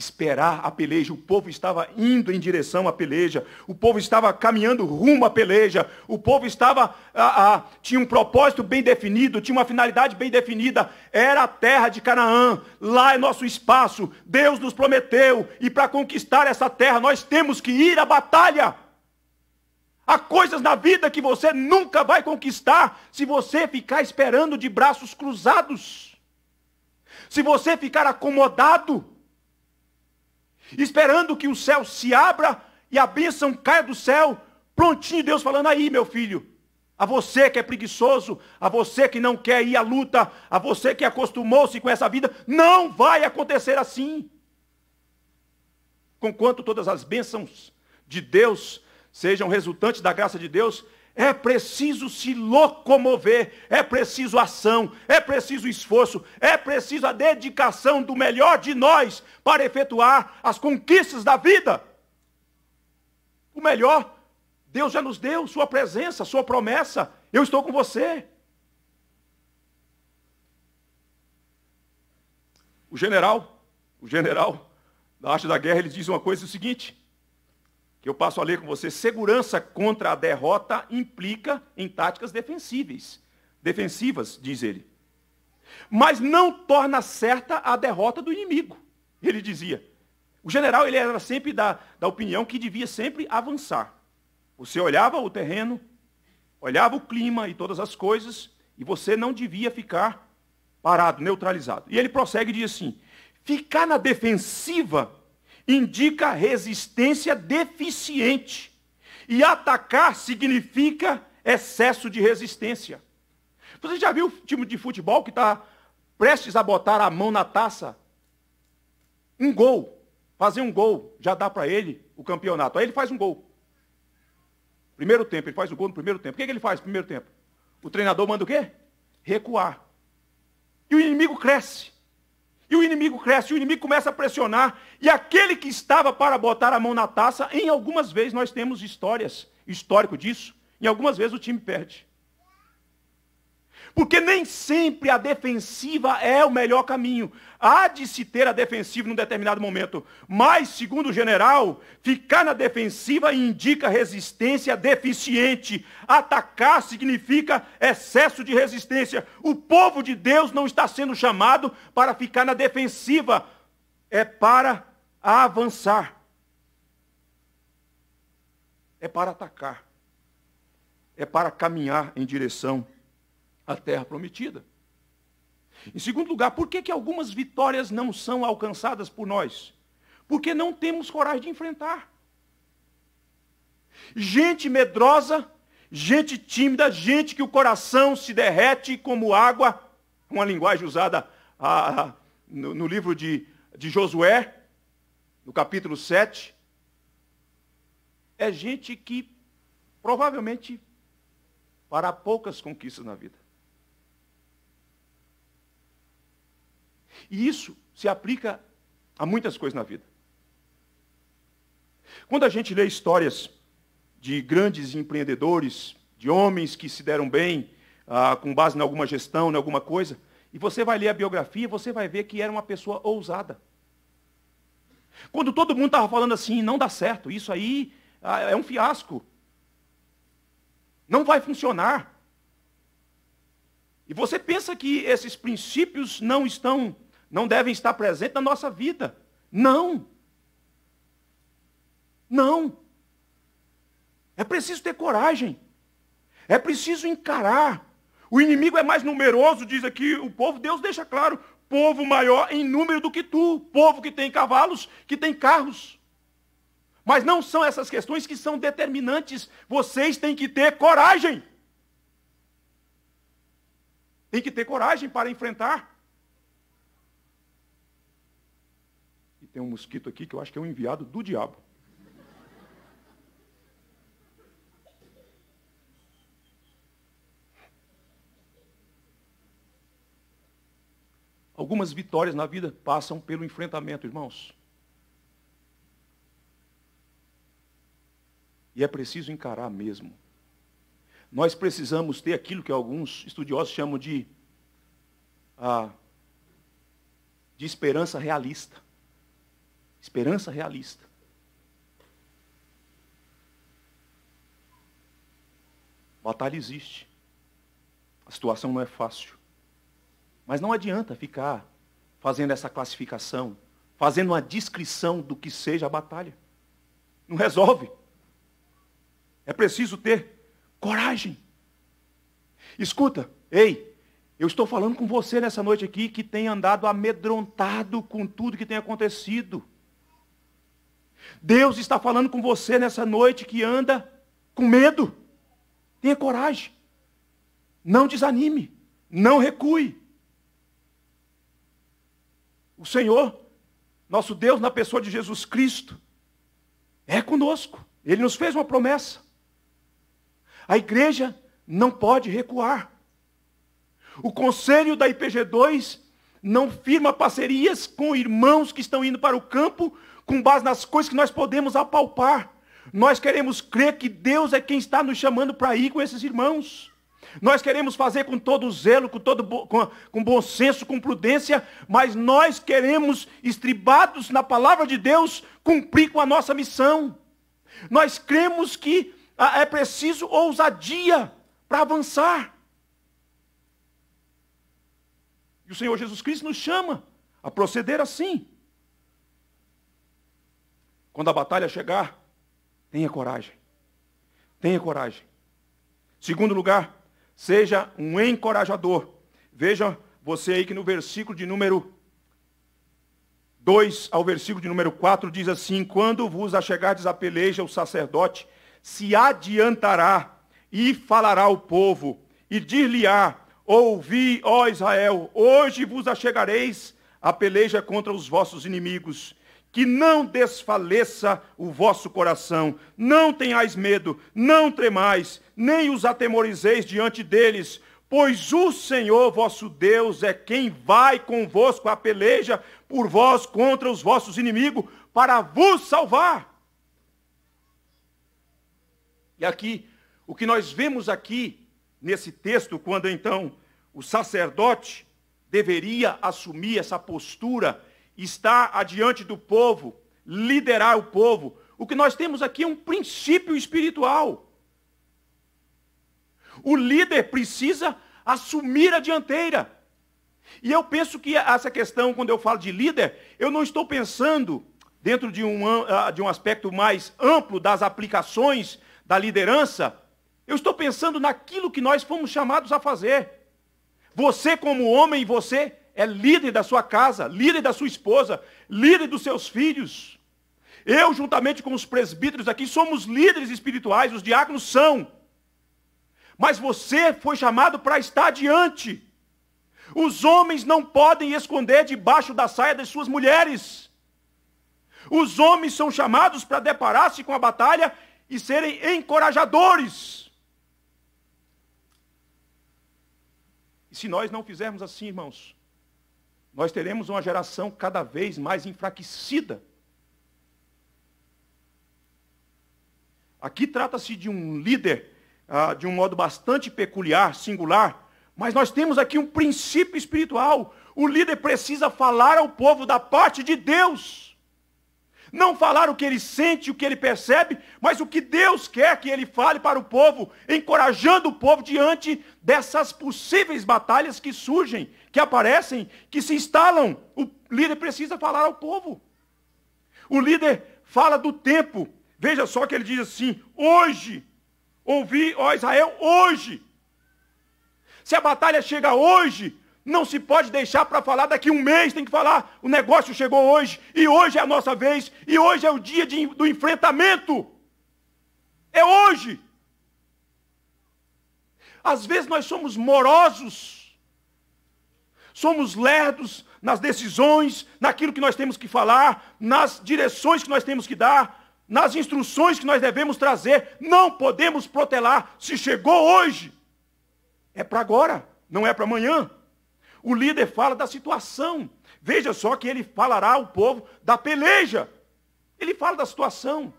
[SPEAKER 1] esperar a peleja. O povo estava indo em direção à peleja. O povo estava caminhando rumo à peleja. O povo estava ah, ah, tinha um propósito bem definido, tinha uma finalidade bem definida. Era a terra de Canaã. Lá é nosso espaço. Deus nos prometeu e para conquistar essa terra nós temos que ir à batalha. Há coisas na vida que você nunca vai conquistar se você ficar esperando de braços cruzados. Se você ficar acomodado, esperando que o céu se abra e a bênção caia do céu, prontinho Deus falando aí, meu filho. A você que é preguiçoso, a você que não quer ir à luta, a você que acostumou-se com essa vida, não vai acontecer assim. Conquanto todas as bênçãos de Deus sejam resultantes da graça de Deus, é preciso se locomover, é preciso ação, é preciso esforço, é preciso a dedicação do melhor de nós para efetuar as conquistas da vida. O melhor, Deus já nos deu, Sua presença, Sua promessa. Eu estou com você. O general, o general da arte da guerra, ele diz uma coisa é o seguinte: que eu passo a ler com você, segurança contra a derrota implica em táticas defensíveis. Defensivas, diz ele. Mas não torna certa a derrota do inimigo, ele dizia. O general ele era sempre da, da opinião que devia sempre avançar. Você olhava o terreno, olhava o clima e todas as coisas, e você não devia ficar parado, neutralizado. E ele prossegue e diz assim: ficar na defensiva indica resistência deficiente. E atacar significa excesso de resistência. Você já viu o time de futebol que está prestes a botar a mão na taça? Um gol. Fazer um gol já dá para ele o campeonato. Aí ele faz um gol. Primeiro tempo, ele faz o gol no primeiro tempo. O que, que ele faz no primeiro tempo? O treinador manda o quê? Recuar. E o inimigo cresce e o inimigo cresce, e o inimigo começa a pressionar, e aquele que estava para botar a mão na taça, em algumas vezes nós temos histórias, histórico disso, em algumas vezes o time perde. Porque nem sempre a defensiva é o melhor caminho. Há de se ter a defensiva num determinado momento. Mas, segundo o general, ficar na defensiva indica resistência deficiente. Atacar significa excesso de resistência. O povo de Deus não está sendo chamado para ficar na defensiva, é para avançar. É para atacar. É para caminhar em direção a terra prometida. Em segundo lugar, por que, que algumas vitórias não são alcançadas por nós? Porque não temos coragem de enfrentar. Gente medrosa, gente tímida, gente que o coração se derrete como água, uma linguagem usada ah, ah, no, no, livro de, de Josué, no capítulo 7. É gente que provavelmente fará poucas conquistas na vida. E isso se aplica a muitas coisas na vida. Quando a gente lê histórias de grandes empreendedores, de homens que se deram bem ah, com base em alguma gestão, em alguma coisa, e você vai ler a biografia, você vai ver que era uma pessoa ousada. Quando todo mundo estava falando assim, não dá certo, isso aí ah, é um fiasco. Não vai funcionar. E você pensa que esses princípios não estão não devem estar presentes na nossa vida. Não. Não. É preciso ter coragem. É preciso encarar. O inimigo é mais numeroso, diz aqui o povo. Deus deixa claro: povo maior em número do que tu. Povo que tem cavalos, que tem carros. Mas não são essas questões que são determinantes. Vocês têm que ter coragem. Tem que ter coragem para enfrentar. tem um mosquito aqui que eu acho que é um enviado do diabo. Algumas vitórias na vida passam pelo enfrentamento, irmãos. E é preciso encarar mesmo. Nós precisamos ter aquilo que alguns estudiosos chamam de, ah, de esperança realista. Esperança realista. Batalha existe. A situação não é fácil. Mas não adianta ficar fazendo essa classificação, fazendo uma descrição do que seja a batalha. Não resolve. É preciso ter coragem. Escuta, ei, eu estou falando com você nessa noite aqui que tem andado amedrontado com tudo que tem acontecido. Deus está falando com você nessa noite que anda com medo. Tenha coragem. Não desanime. Não recue. O Senhor, nosso Deus, na pessoa de Jesus Cristo, é conosco. Ele nos fez uma promessa. A igreja não pode recuar. O conselho da IPG2 não firma parcerias com irmãos que estão indo para o campo com base nas coisas que nós podemos apalpar. Nós queremos crer que Deus é quem está nos chamando para ir com esses irmãos. Nós queremos fazer com todo zelo, com todo com, com bom senso, com prudência, mas nós queremos, estribados na palavra de Deus, cumprir com a nossa missão. Nós cremos que ah, é preciso ousadia para avançar. E o Senhor Jesus Cristo nos chama a proceder assim. Quando a batalha chegar, tenha coragem. Tenha coragem. Segundo lugar, seja um encorajador. Veja você aí que no versículo de número 2 ao versículo de número 4 diz assim: Quando vos achegardes a peleja, o sacerdote se adiantará e falará ao povo, e dir-lhe-á: Ouvi, ó Israel, hoje vos achegareis a peleja contra os vossos inimigos, que não desfaleça o vosso coração. Não tenhais medo, não tremais, nem os atemorizeis diante deles, pois o Senhor vosso Deus é quem vai convosco à peleja por vós contra os vossos inimigos, para vos salvar. E aqui, o que nós vemos aqui nesse texto, quando então o sacerdote deveria assumir essa postura estar adiante do povo, liderar o povo. O que nós temos aqui é um princípio espiritual. O líder precisa assumir a dianteira. E eu penso que essa questão, quando eu falo de líder, eu não estou pensando dentro de um, ah, de um aspecto mais amplo das aplicações da liderança, eu estou pensando naquilo que nós fomos chamados a fazer. Você, como homem, você é líder da sua casa, líder da sua esposa, líder dos seus filhos. Eu, juntamente com os presbíteros aqui, somos líderes espirituais, os diáconos são. Mas você foi chamado para estar diante. Os homens não podem esconder debaixo da saia das suas mulheres. Os homens são chamados para deparar-se com a batalha e serem encorajadores. E se nós não fizermos assim, irmãos, nós teremos uma geração cada vez mais enfraquecida. Aqui trata-se de um líder ah, de um modo bastante peculiar, singular, mas nós temos aqui um princípio espiritual. O líder precisa falar ao povo da parte de Deus. Não falar o que ele sente, o que ele percebe, mas o que Deus quer que ele fale para o povo, encorajando o povo diante dessas possíveis batalhas que surgem que aparecem, que se instalam. O líder precisa falar ao povo. O líder fala do tempo. Veja só que ele diz assim: hoje, ouvi, ó Israel, hoje. Se a batalha chega hoje, não se pode deixar para falar daqui um mês, tem que falar, o negócio chegou hoje, e hoje é a nossa vez, e hoje é o dia de, do enfrentamento. É hoje. Às vezes nós somos morosos somos lerdos nas decisões, naquilo que nós temos que falar, nas direções que nós temos que dar, nas instruções que nós devemos trazer. Não podemos protelar. Se chegou hoje, é para agora, não é para amanhã. O líder fala da situação. Veja só que ele falará ao povo da peleja. Ele fala da situação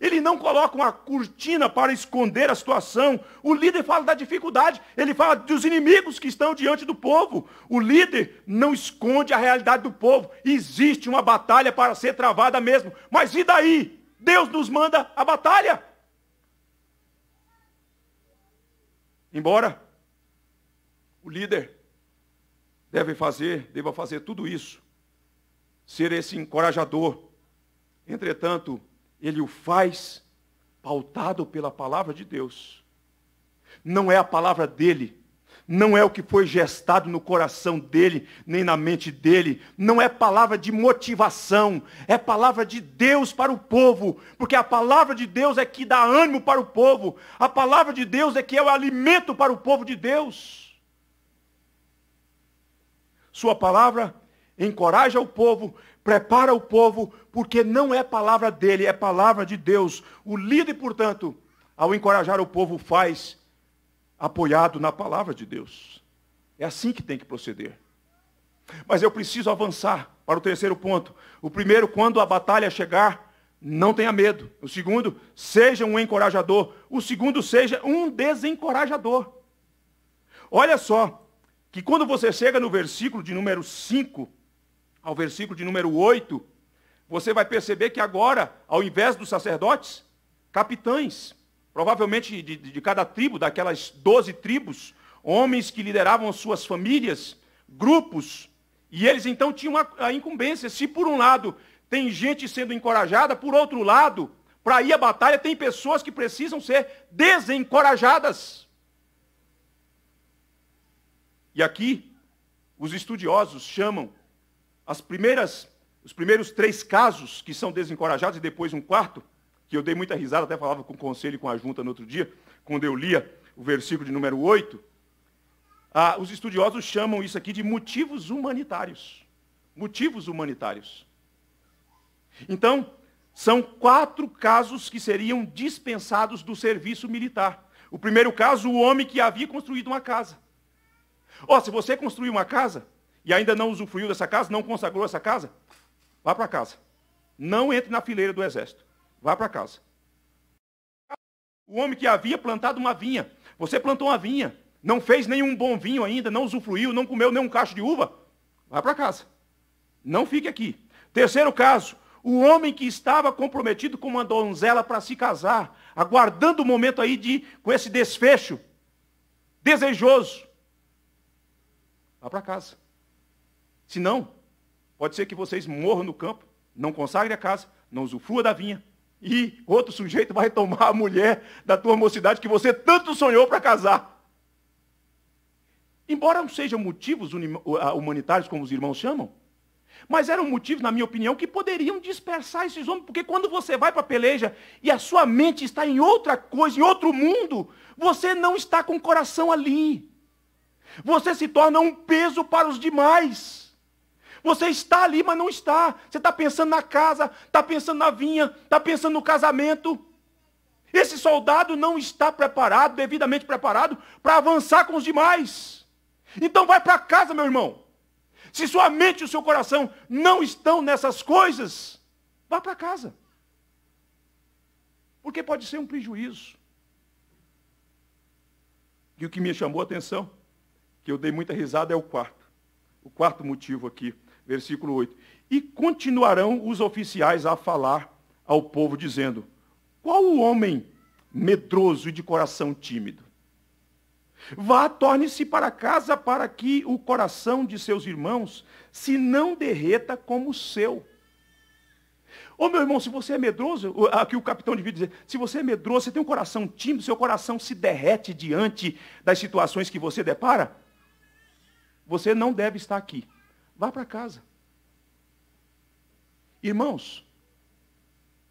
[SPEAKER 1] ele não coloca uma cortina para esconder a situação. O líder fala da dificuldade, ele fala dos inimigos que estão diante do povo. O líder não esconde a realidade do povo. Existe uma batalha para ser travada mesmo. Mas e daí? Deus nos manda a batalha. Embora o líder deve fazer, deva fazer tudo isso, ser esse encorajador. Entretanto, ele o faz pautado pela palavra de Deus. Não é a palavra dele, não é o que foi gestado no coração dele, nem na mente dele, não é palavra de motivação, é palavra de Deus para o povo, porque a palavra de Deus é que dá ânimo para o povo, a palavra de Deus é que é o alimento para o povo de Deus. Sua palavra encoraja o povo, prepara o povo, porque não é palavra dele, é palavra de Deus. O líder, portanto, ao encorajar o povo, faz apoiado na palavra de Deus. É assim que tem que proceder. Mas eu preciso avançar para o terceiro ponto. O primeiro, quando a batalha chegar, não tenha medo. O segundo, seja um encorajador. O segundo, seja um desencorajador. Olha só, que quando você chega no versículo de número 5, ao versículo de número 8, você vai perceber que agora, ao invés dos sacerdotes, capitães, provavelmente de, de cada tribo, daquelas doze tribos, homens que lideravam suas famílias, grupos, e eles então tinham a, a incumbência. Se por um lado tem gente sendo encorajada, por outro lado, para ir à batalha, tem pessoas que precisam ser desencorajadas. E aqui, os estudiosos chamam as primeiras, os primeiros três casos que são desencorajados e depois um quarto, que eu dei muita risada, até falava com o conselho e com a junta no outro dia, quando eu lia o versículo de número 8, ah, os estudiosos chamam isso aqui de motivos humanitários. Motivos humanitários. Então, são quatro casos que seriam dispensados do serviço militar. O primeiro caso, o homem que havia construído uma casa. Ó, oh, se você construir uma casa, e ainda não usufruiu dessa casa, não consagrou essa casa, vá para casa. Não entre na fileira do exército. Vá para casa. O homem que havia plantado uma vinha. Você plantou uma vinha. Não fez nenhum bom vinho ainda, não usufruiu, não comeu nenhum cacho de uva. Vá para casa. Não fique aqui. Terceiro caso, o homem que estava comprometido com uma donzela para se casar, aguardando o momento aí de com esse desfecho desejoso. Vá para casa. Se não, pode ser que vocês morram no campo, não consagrem a casa, não usufrua da vinha, e outro sujeito vai tomar a mulher da tua mocidade que você tanto sonhou para casar. Embora não sejam motivos humanitários, como os irmãos chamam, mas eram motivos, na minha opinião, que poderiam dispersar esses homens, porque quando você vai para a peleja e a sua mente está em outra coisa, em outro mundo, você não está com o coração ali. Você se torna um peso para os demais. Você está ali, mas não está. Você está pensando na casa, está pensando na vinha, está pensando no casamento. Esse soldado não está preparado, devidamente preparado, para avançar com os demais. Então vai para casa, meu irmão. Se sua mente e o seu coração não estão nessas coisas, vá para casa. Porque pode ser um prejuízo. E o que me chamou a atenção, que eu dei muita risada, é o quarto. O quarto motivo aqui versículo 8. E continuarão os oficiais a falar ao povo, dizendo: Qual o homem medroso e de coração tímido? Vá, torne-se para casa, para que o coração de seus irmãos se não derreta como o seu. Ô meu irmão, se você é medroso, aqui o capitão devia dizer, se você é medroso, você tem um coração tímido, seu coração se derrete diante das situações que você depara, você não deve estar aqui. Vá para casa. Irmãos,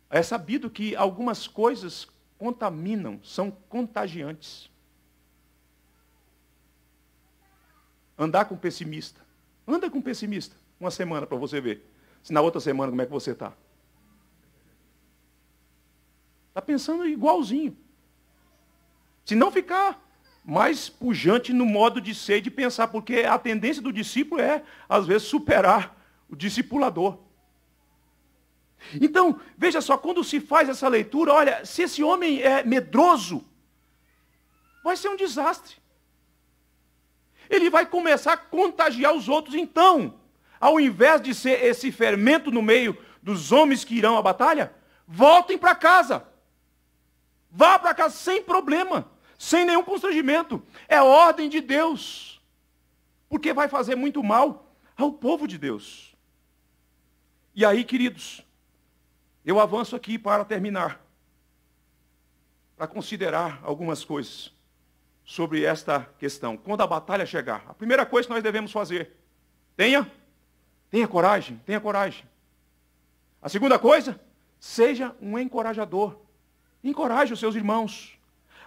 [SPEAKER 1] é sabido que algumas coisas contaminam, são contagiantes. Andar com pessimista. Anda com pessimista uma semana para você ver. Se na outra semana como é que você está. Está pensando igualzinho. Se não ficar mais pujante no modo de ser e de pensar, porque a tendência do discípulo é, às vezes, superar o discipulador. Então, veja só, quando se faz essa leitura, olha, se esse homem é medroso, vai ser um desastre. Ele vai começar a contagiar os outros. Então, ao invés de ser esse fermento no meio dos homens que irão à batalha, voltem para casa. Vá para casa sem problema sem nenhum constrangimento. É ordem de Deus. Porque vai fazer muito mal ao povo de Deus. E aí, queridos, eu avanço aqui para terminar, para considerar algumas coisas sobre esta questão. Quando a batalha chegar, a primeira coisa que nós devemos fazer, tenha, tenha coragem, tenha coragem. A segunda coisa, seja um encorajador. Encoraje os seus irmãos.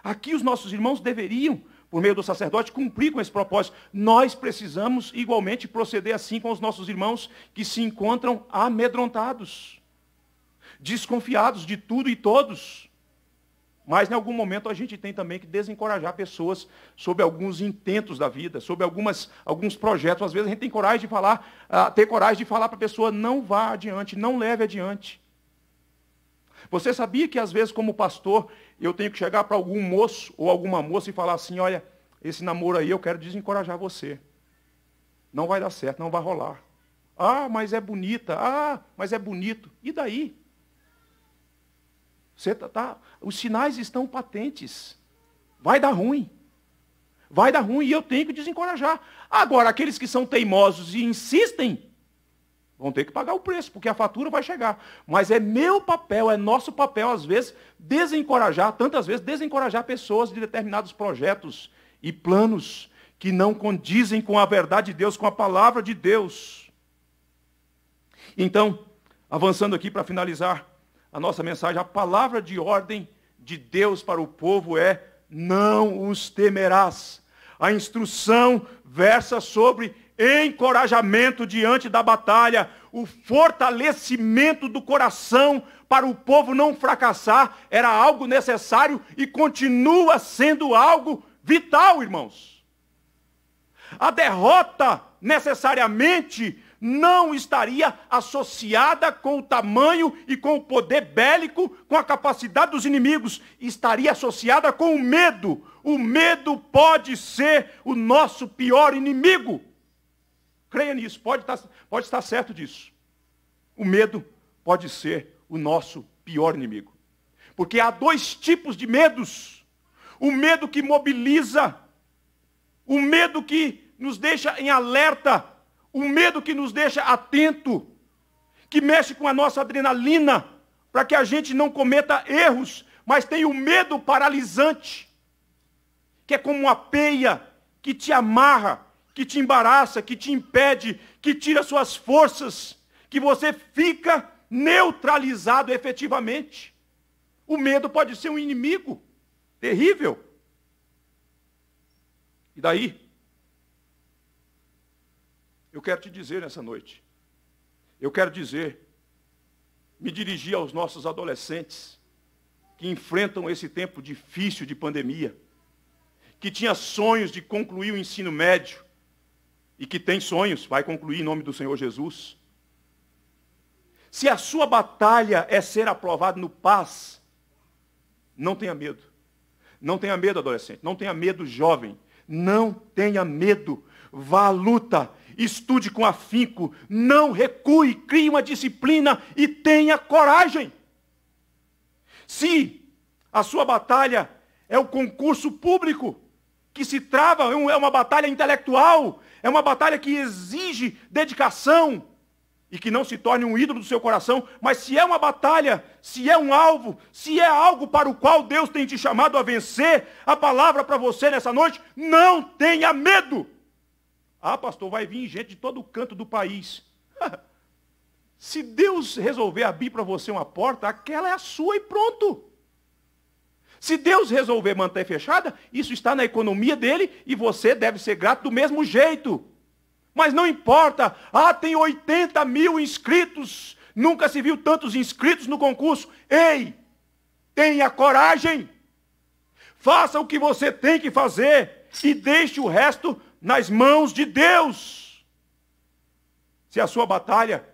[SPEAKER 1] Aqui os nossos irmãos deveriam, por meio do sacerdote, cumprir com esse propósito. Nós precisamos igualmente proceder assim com os nossos irmãos que se encontram amedrontados, desconfiados de tudo e todos. Mas em algum momento a gente tem também que desencorajar pessoas sobre alguns intentos da vida, sobre algumas, alguns projetos. Às vezes a gente tem coragem de falar, uh, ter coragem de falar para a pessoa, não vá adiante, não leve adiante. Você sabia que às vezes, como pastor, eu tenho que chegar para algum moço ou alguma moça e falar assim: olha, esse namoro aí eu quero desencorajar você. Não vai dar certo, não vai rolar. Ah, mas é bonita. Ah, mas é bonito. E daí? Você tá, tá, os sinais estão patentes. Vai dar ruim. Vai dar ruim e eu tenho que desencorajar. Agora, aqueles que são teimosos e insistem, Vão ter que pagar o preço, porque a fatura vai chegar. Mas é meu papel, é nosso papel, às vezes, desencorajar, tantas vezes, desencorajar pessoas de determinados projetos e planos que não condizem com a verdade de Deus, com a palavra de Deus. Então, avançando aqui para finalizar a nossa mensagem, a palavra de ordem de Deus para o povo é: não os temerás. A instrução versa sobre encorajamento diante da batalha, o fortalecimento do coração para o povo não fracassar era algo necessário e continua sendo algo vital, irmãos. A derrota necessariamente não estaria associada com o tamanho e com o poder bélico, com a capacidade dos inimigos, estaria associada com o medo. O medo pode ser o nosso pior inimigo. Creia nisso, pode estar, tá, pode estar certo disso. O medo pode ser o nosso pior inimigo. Porque há dois tipos de medos: o medo que mobiliza, o medo que nos deixa em alerta, o medo que nos deixa atento, que mexe com a nossa adrenalina, para que a gente não cometa erros, mas tem o medo paralisante, que é como uma peia que te amarra, que te embaraça, que te impede, que tira suas forças, que você fica neutralizado efetivamente. O medo pode ser um inimigo terrível. E daí? Eu quero te dizer nessa noite, eu quero dizer, me dirigir aos nossos adolescentes que enfrentam esse tempo difícil de pandemia, que tinha sonhos de concluir o ensino médio, e que tem sonhos, vai concluir em nome do Senhor Jesus. Se a sua batalha é ser aprovado no paz, não tenha medo. Não tenha medo, adolescente. Não tenha medo, jovem. Não tenha medo. Vá à luta. Estude com afinco. Não recue. Crie uma disciplina e tenha coragem. Se a sua batalha é o concurso público, que se trava, é uma batalha intelectual, é uma batalha que exige dedicação e que não se torne um ídolo do seu coração, mas se é uma batalha, se é um alvo, se é algo para o qual Deus tem te chamado a vencer, a palavra para você nessa noite, não tenha medo. Ah, pastor, vai vir gente de todo canto do país. *laughs* se Deus resolver abrir para você uma porta, aquela é a sua e pronto. Se Deus resolver manter fechada, isso está na economia dele e você deve ser grato do mesmo jeito. Mas não importa, ah, tem 80 mil inscritos, nunca se viu tantos inscritos no concurso. Ei, tenha coragem, faça o que você tem que fazer e deixe o resto nas mãos de Deus. Se a sua batalha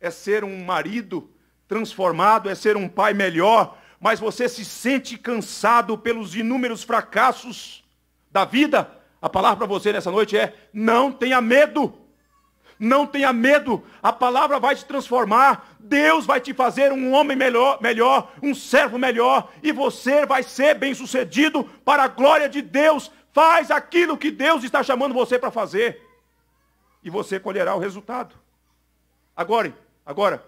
[SPEAKER 1] é ser um marido transformado, é ser um pai melhor, mas você se sente cansado pelos inúmeros fracassos da vida, a palavra para você nessa noite é: não tenha medo. Não tenha medo, a palavra vai te transformar, Deus vai te fazer um homem melhor, melhor, um servo melhor, e você vai ser bem-sucedido para a glória de Deus. Faz aquilo que Deus está chamando você para fazer, e você colherá o resultado. Agora, agora,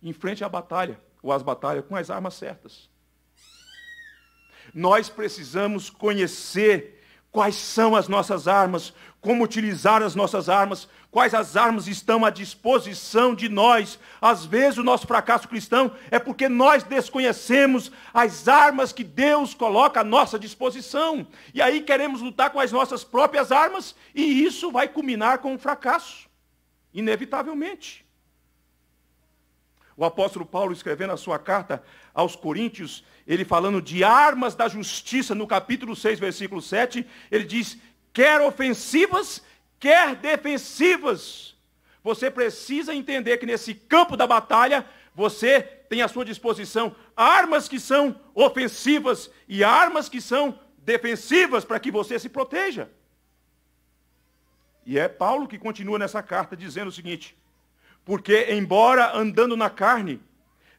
[SPEAKER 1] enfrente a batalha ou as batalhas com as armas certas. Nós precisamos conhecer quais são as nossas armas, como utilizar as nossas armas, quais as armas estão à disposição de nós. Às vezes o nosso fracasso cristão é porque nós desconhecemos as armas que Deus coloca à nossa disposição. E aí queremos lutar com as nossas próprias armas e isso vai culminar com um fracasso, inevitavelmente o apóstolo Paulo escrevendo a sua carta aos Coríntios, ele falando de armas da justiça, no capítulo 6, versículo 7, ele diz: quer ofensivas, quer defensivas. Você precisa entender que nesse campo da batalha, você tem à sua disposição armas que são ofensivas e armas que são defensivas para que você se proteja. E é Paulo que continua nessa carta dizendo o seguinte: porque, embora andando na carne,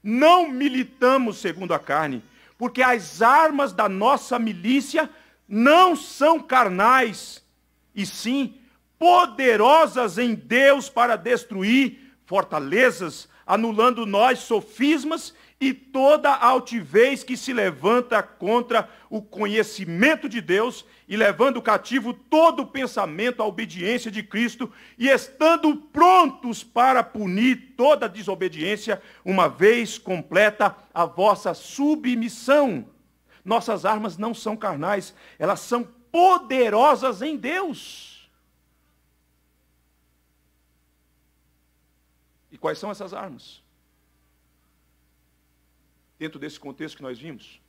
[SPEAKER 1] não militamos segundo a carne, porque as armas da nossa milícia não são carnais, e sim poderosas em Deus para destruir fortalezas, anulando nós sofismas e toda altivez que se levanta contra o conhecimento de Deus e levando cativo todo pensamento à obediência de Cristo e estando prontos para punir toda desobediência, uma vez completa a vossa submissão. Nossas armas não são carnais, elas são poderosas em Deus. E quais são essas armas? Dentro desse contexto que nós vimos,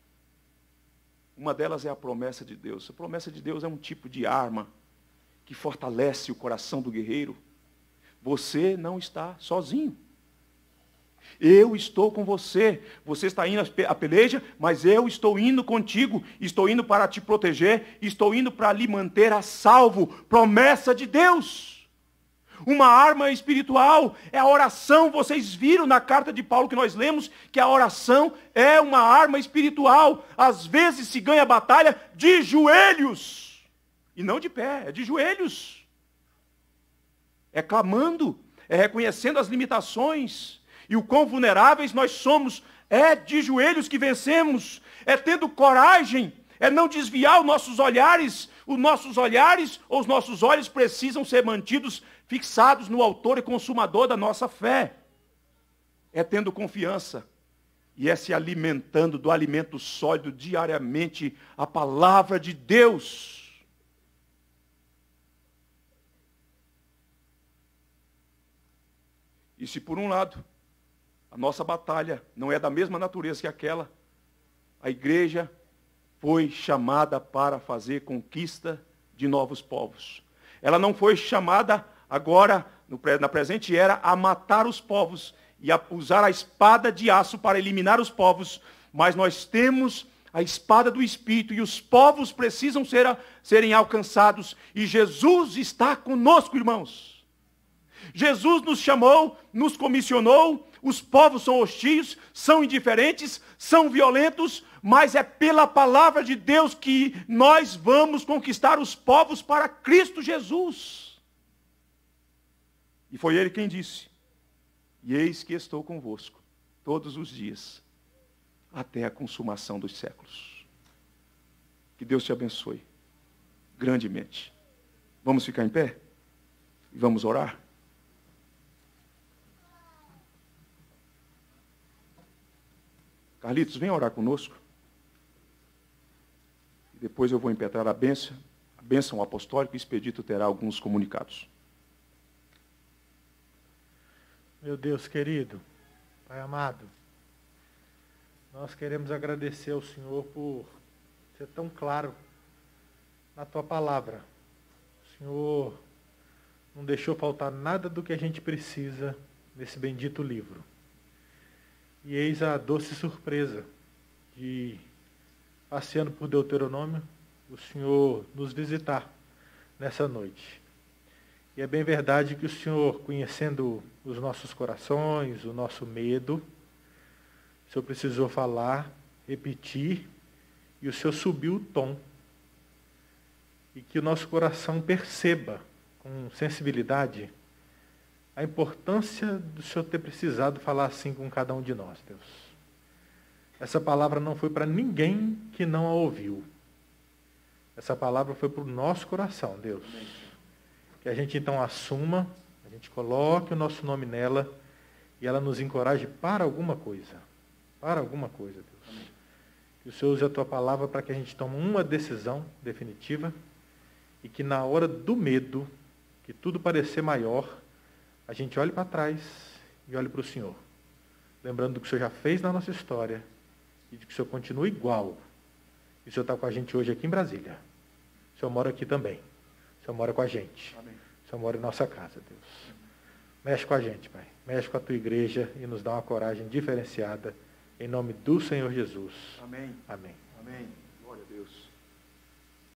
[SPEAKER 1] uma delas é a promessa de Deus. A promessa de Deus é um tipo de arma que fortalece o coração do guerreiro. Você não está sozinho. Eu estou com você. Você está indo à peleja, mas eu estou indo contigo. Estou indo para te proteger. Estou indo para lhe manter a salvo. Promessa de Deus uma arma espiritual, é a oração. Vocês viram na carta de Paulo que nós lemos que a oração é uma arma espiritual. Às vezes se ganha batalha de joelhos, e não de pé, é de joelhos. É clamando, é reconhecendo as limitações e o quão vulneráveis nós somos. É de joelhos que vencemos, é tendo coragem é não desviar os nossos olhares, os nossos olhares ou os nossos olhos precisam ser mantidos fixados no autor e consumador da nossa fé. É tendo confiança e é se alimentando do alimento sólido diariamente, a palavra de Deus. E se por um lado, a nossa batalha não é da mesma natureza que aquela, a igreja foi chamada para fazer conquista de novos povos. Ela não foi chamada agora, na presente era, a matar os povos e a usar a espada de aço para eliminar os povos, mas nós temos a espada do Espírito e os povos precisam ser, serem alcançados e Jesus está conosco, irmãos. Jesus nos chamou, nos comissionou, os povos são hostis são indiferentes, são violentos, mas é pela palavra de Deus que nós vamos conquistar os povos para Cristo Jesus. E foi ele quem disse: E eis que estou convosco todos os dias, até a consumação dos séculos. Que Deus te abençoe grandemente. Vamos ficar em pé? E vamos orar? Carlitos, vem orar conosco. depois eu vou impetrar a bênção, a bênção apostólica e Expedito terá alguns
[SPEAKER 2] comunicados. Meu Deus querido, Pai amado, nós queremos agradecer ao Senhor por ser tão claro na tua palavra. O Senhor não deixou faltar nada do que a gente precisa nesse bendito livro. E eis a doce surpresa de, passeando por Deuteronômio, o Senhor nos visitar nessa noite. E é bem verdade que o Senhor, conhecendo os nossos corações, o nosso medo, o Senhor precisou falar, repetir, e o Senhor subiu o tom. E que o nosso coração perceba, com sensibilidade, a importância do Senhor ter precisado falar assim com cada um de nós, Deus. Essa palavra não foi para ninguém que não a ouviu. Essa palavra foi para o nosso coração, Deus. Amém que a gente então assuma, a gente coloque o nosso nome nela e ela nos encoraje para alguma coisa. Para alguma coisa, Deus. Que o Senhor use a tua palavra para que a gente tome uma decisão definitiva e que na hora do medo, que tudo parecer maior, a gente olhe para trás e olhe para o Senhor. Lembrando do que o Senhor já fez na nossa história e de que o Senhor continua igual. E o Senhor está com a gente hoje aqui em Brasília. O Senhor mora aqui também. O Senhor mora com a gente. Amém. O Senhor mora em nossa casa, Deus. Mexe com a gente, Pai. Mexe com a tua igreja e nos dá uma coragem diferenciada. Em nome do Senhor Jesus. Amém. Amém. Amém.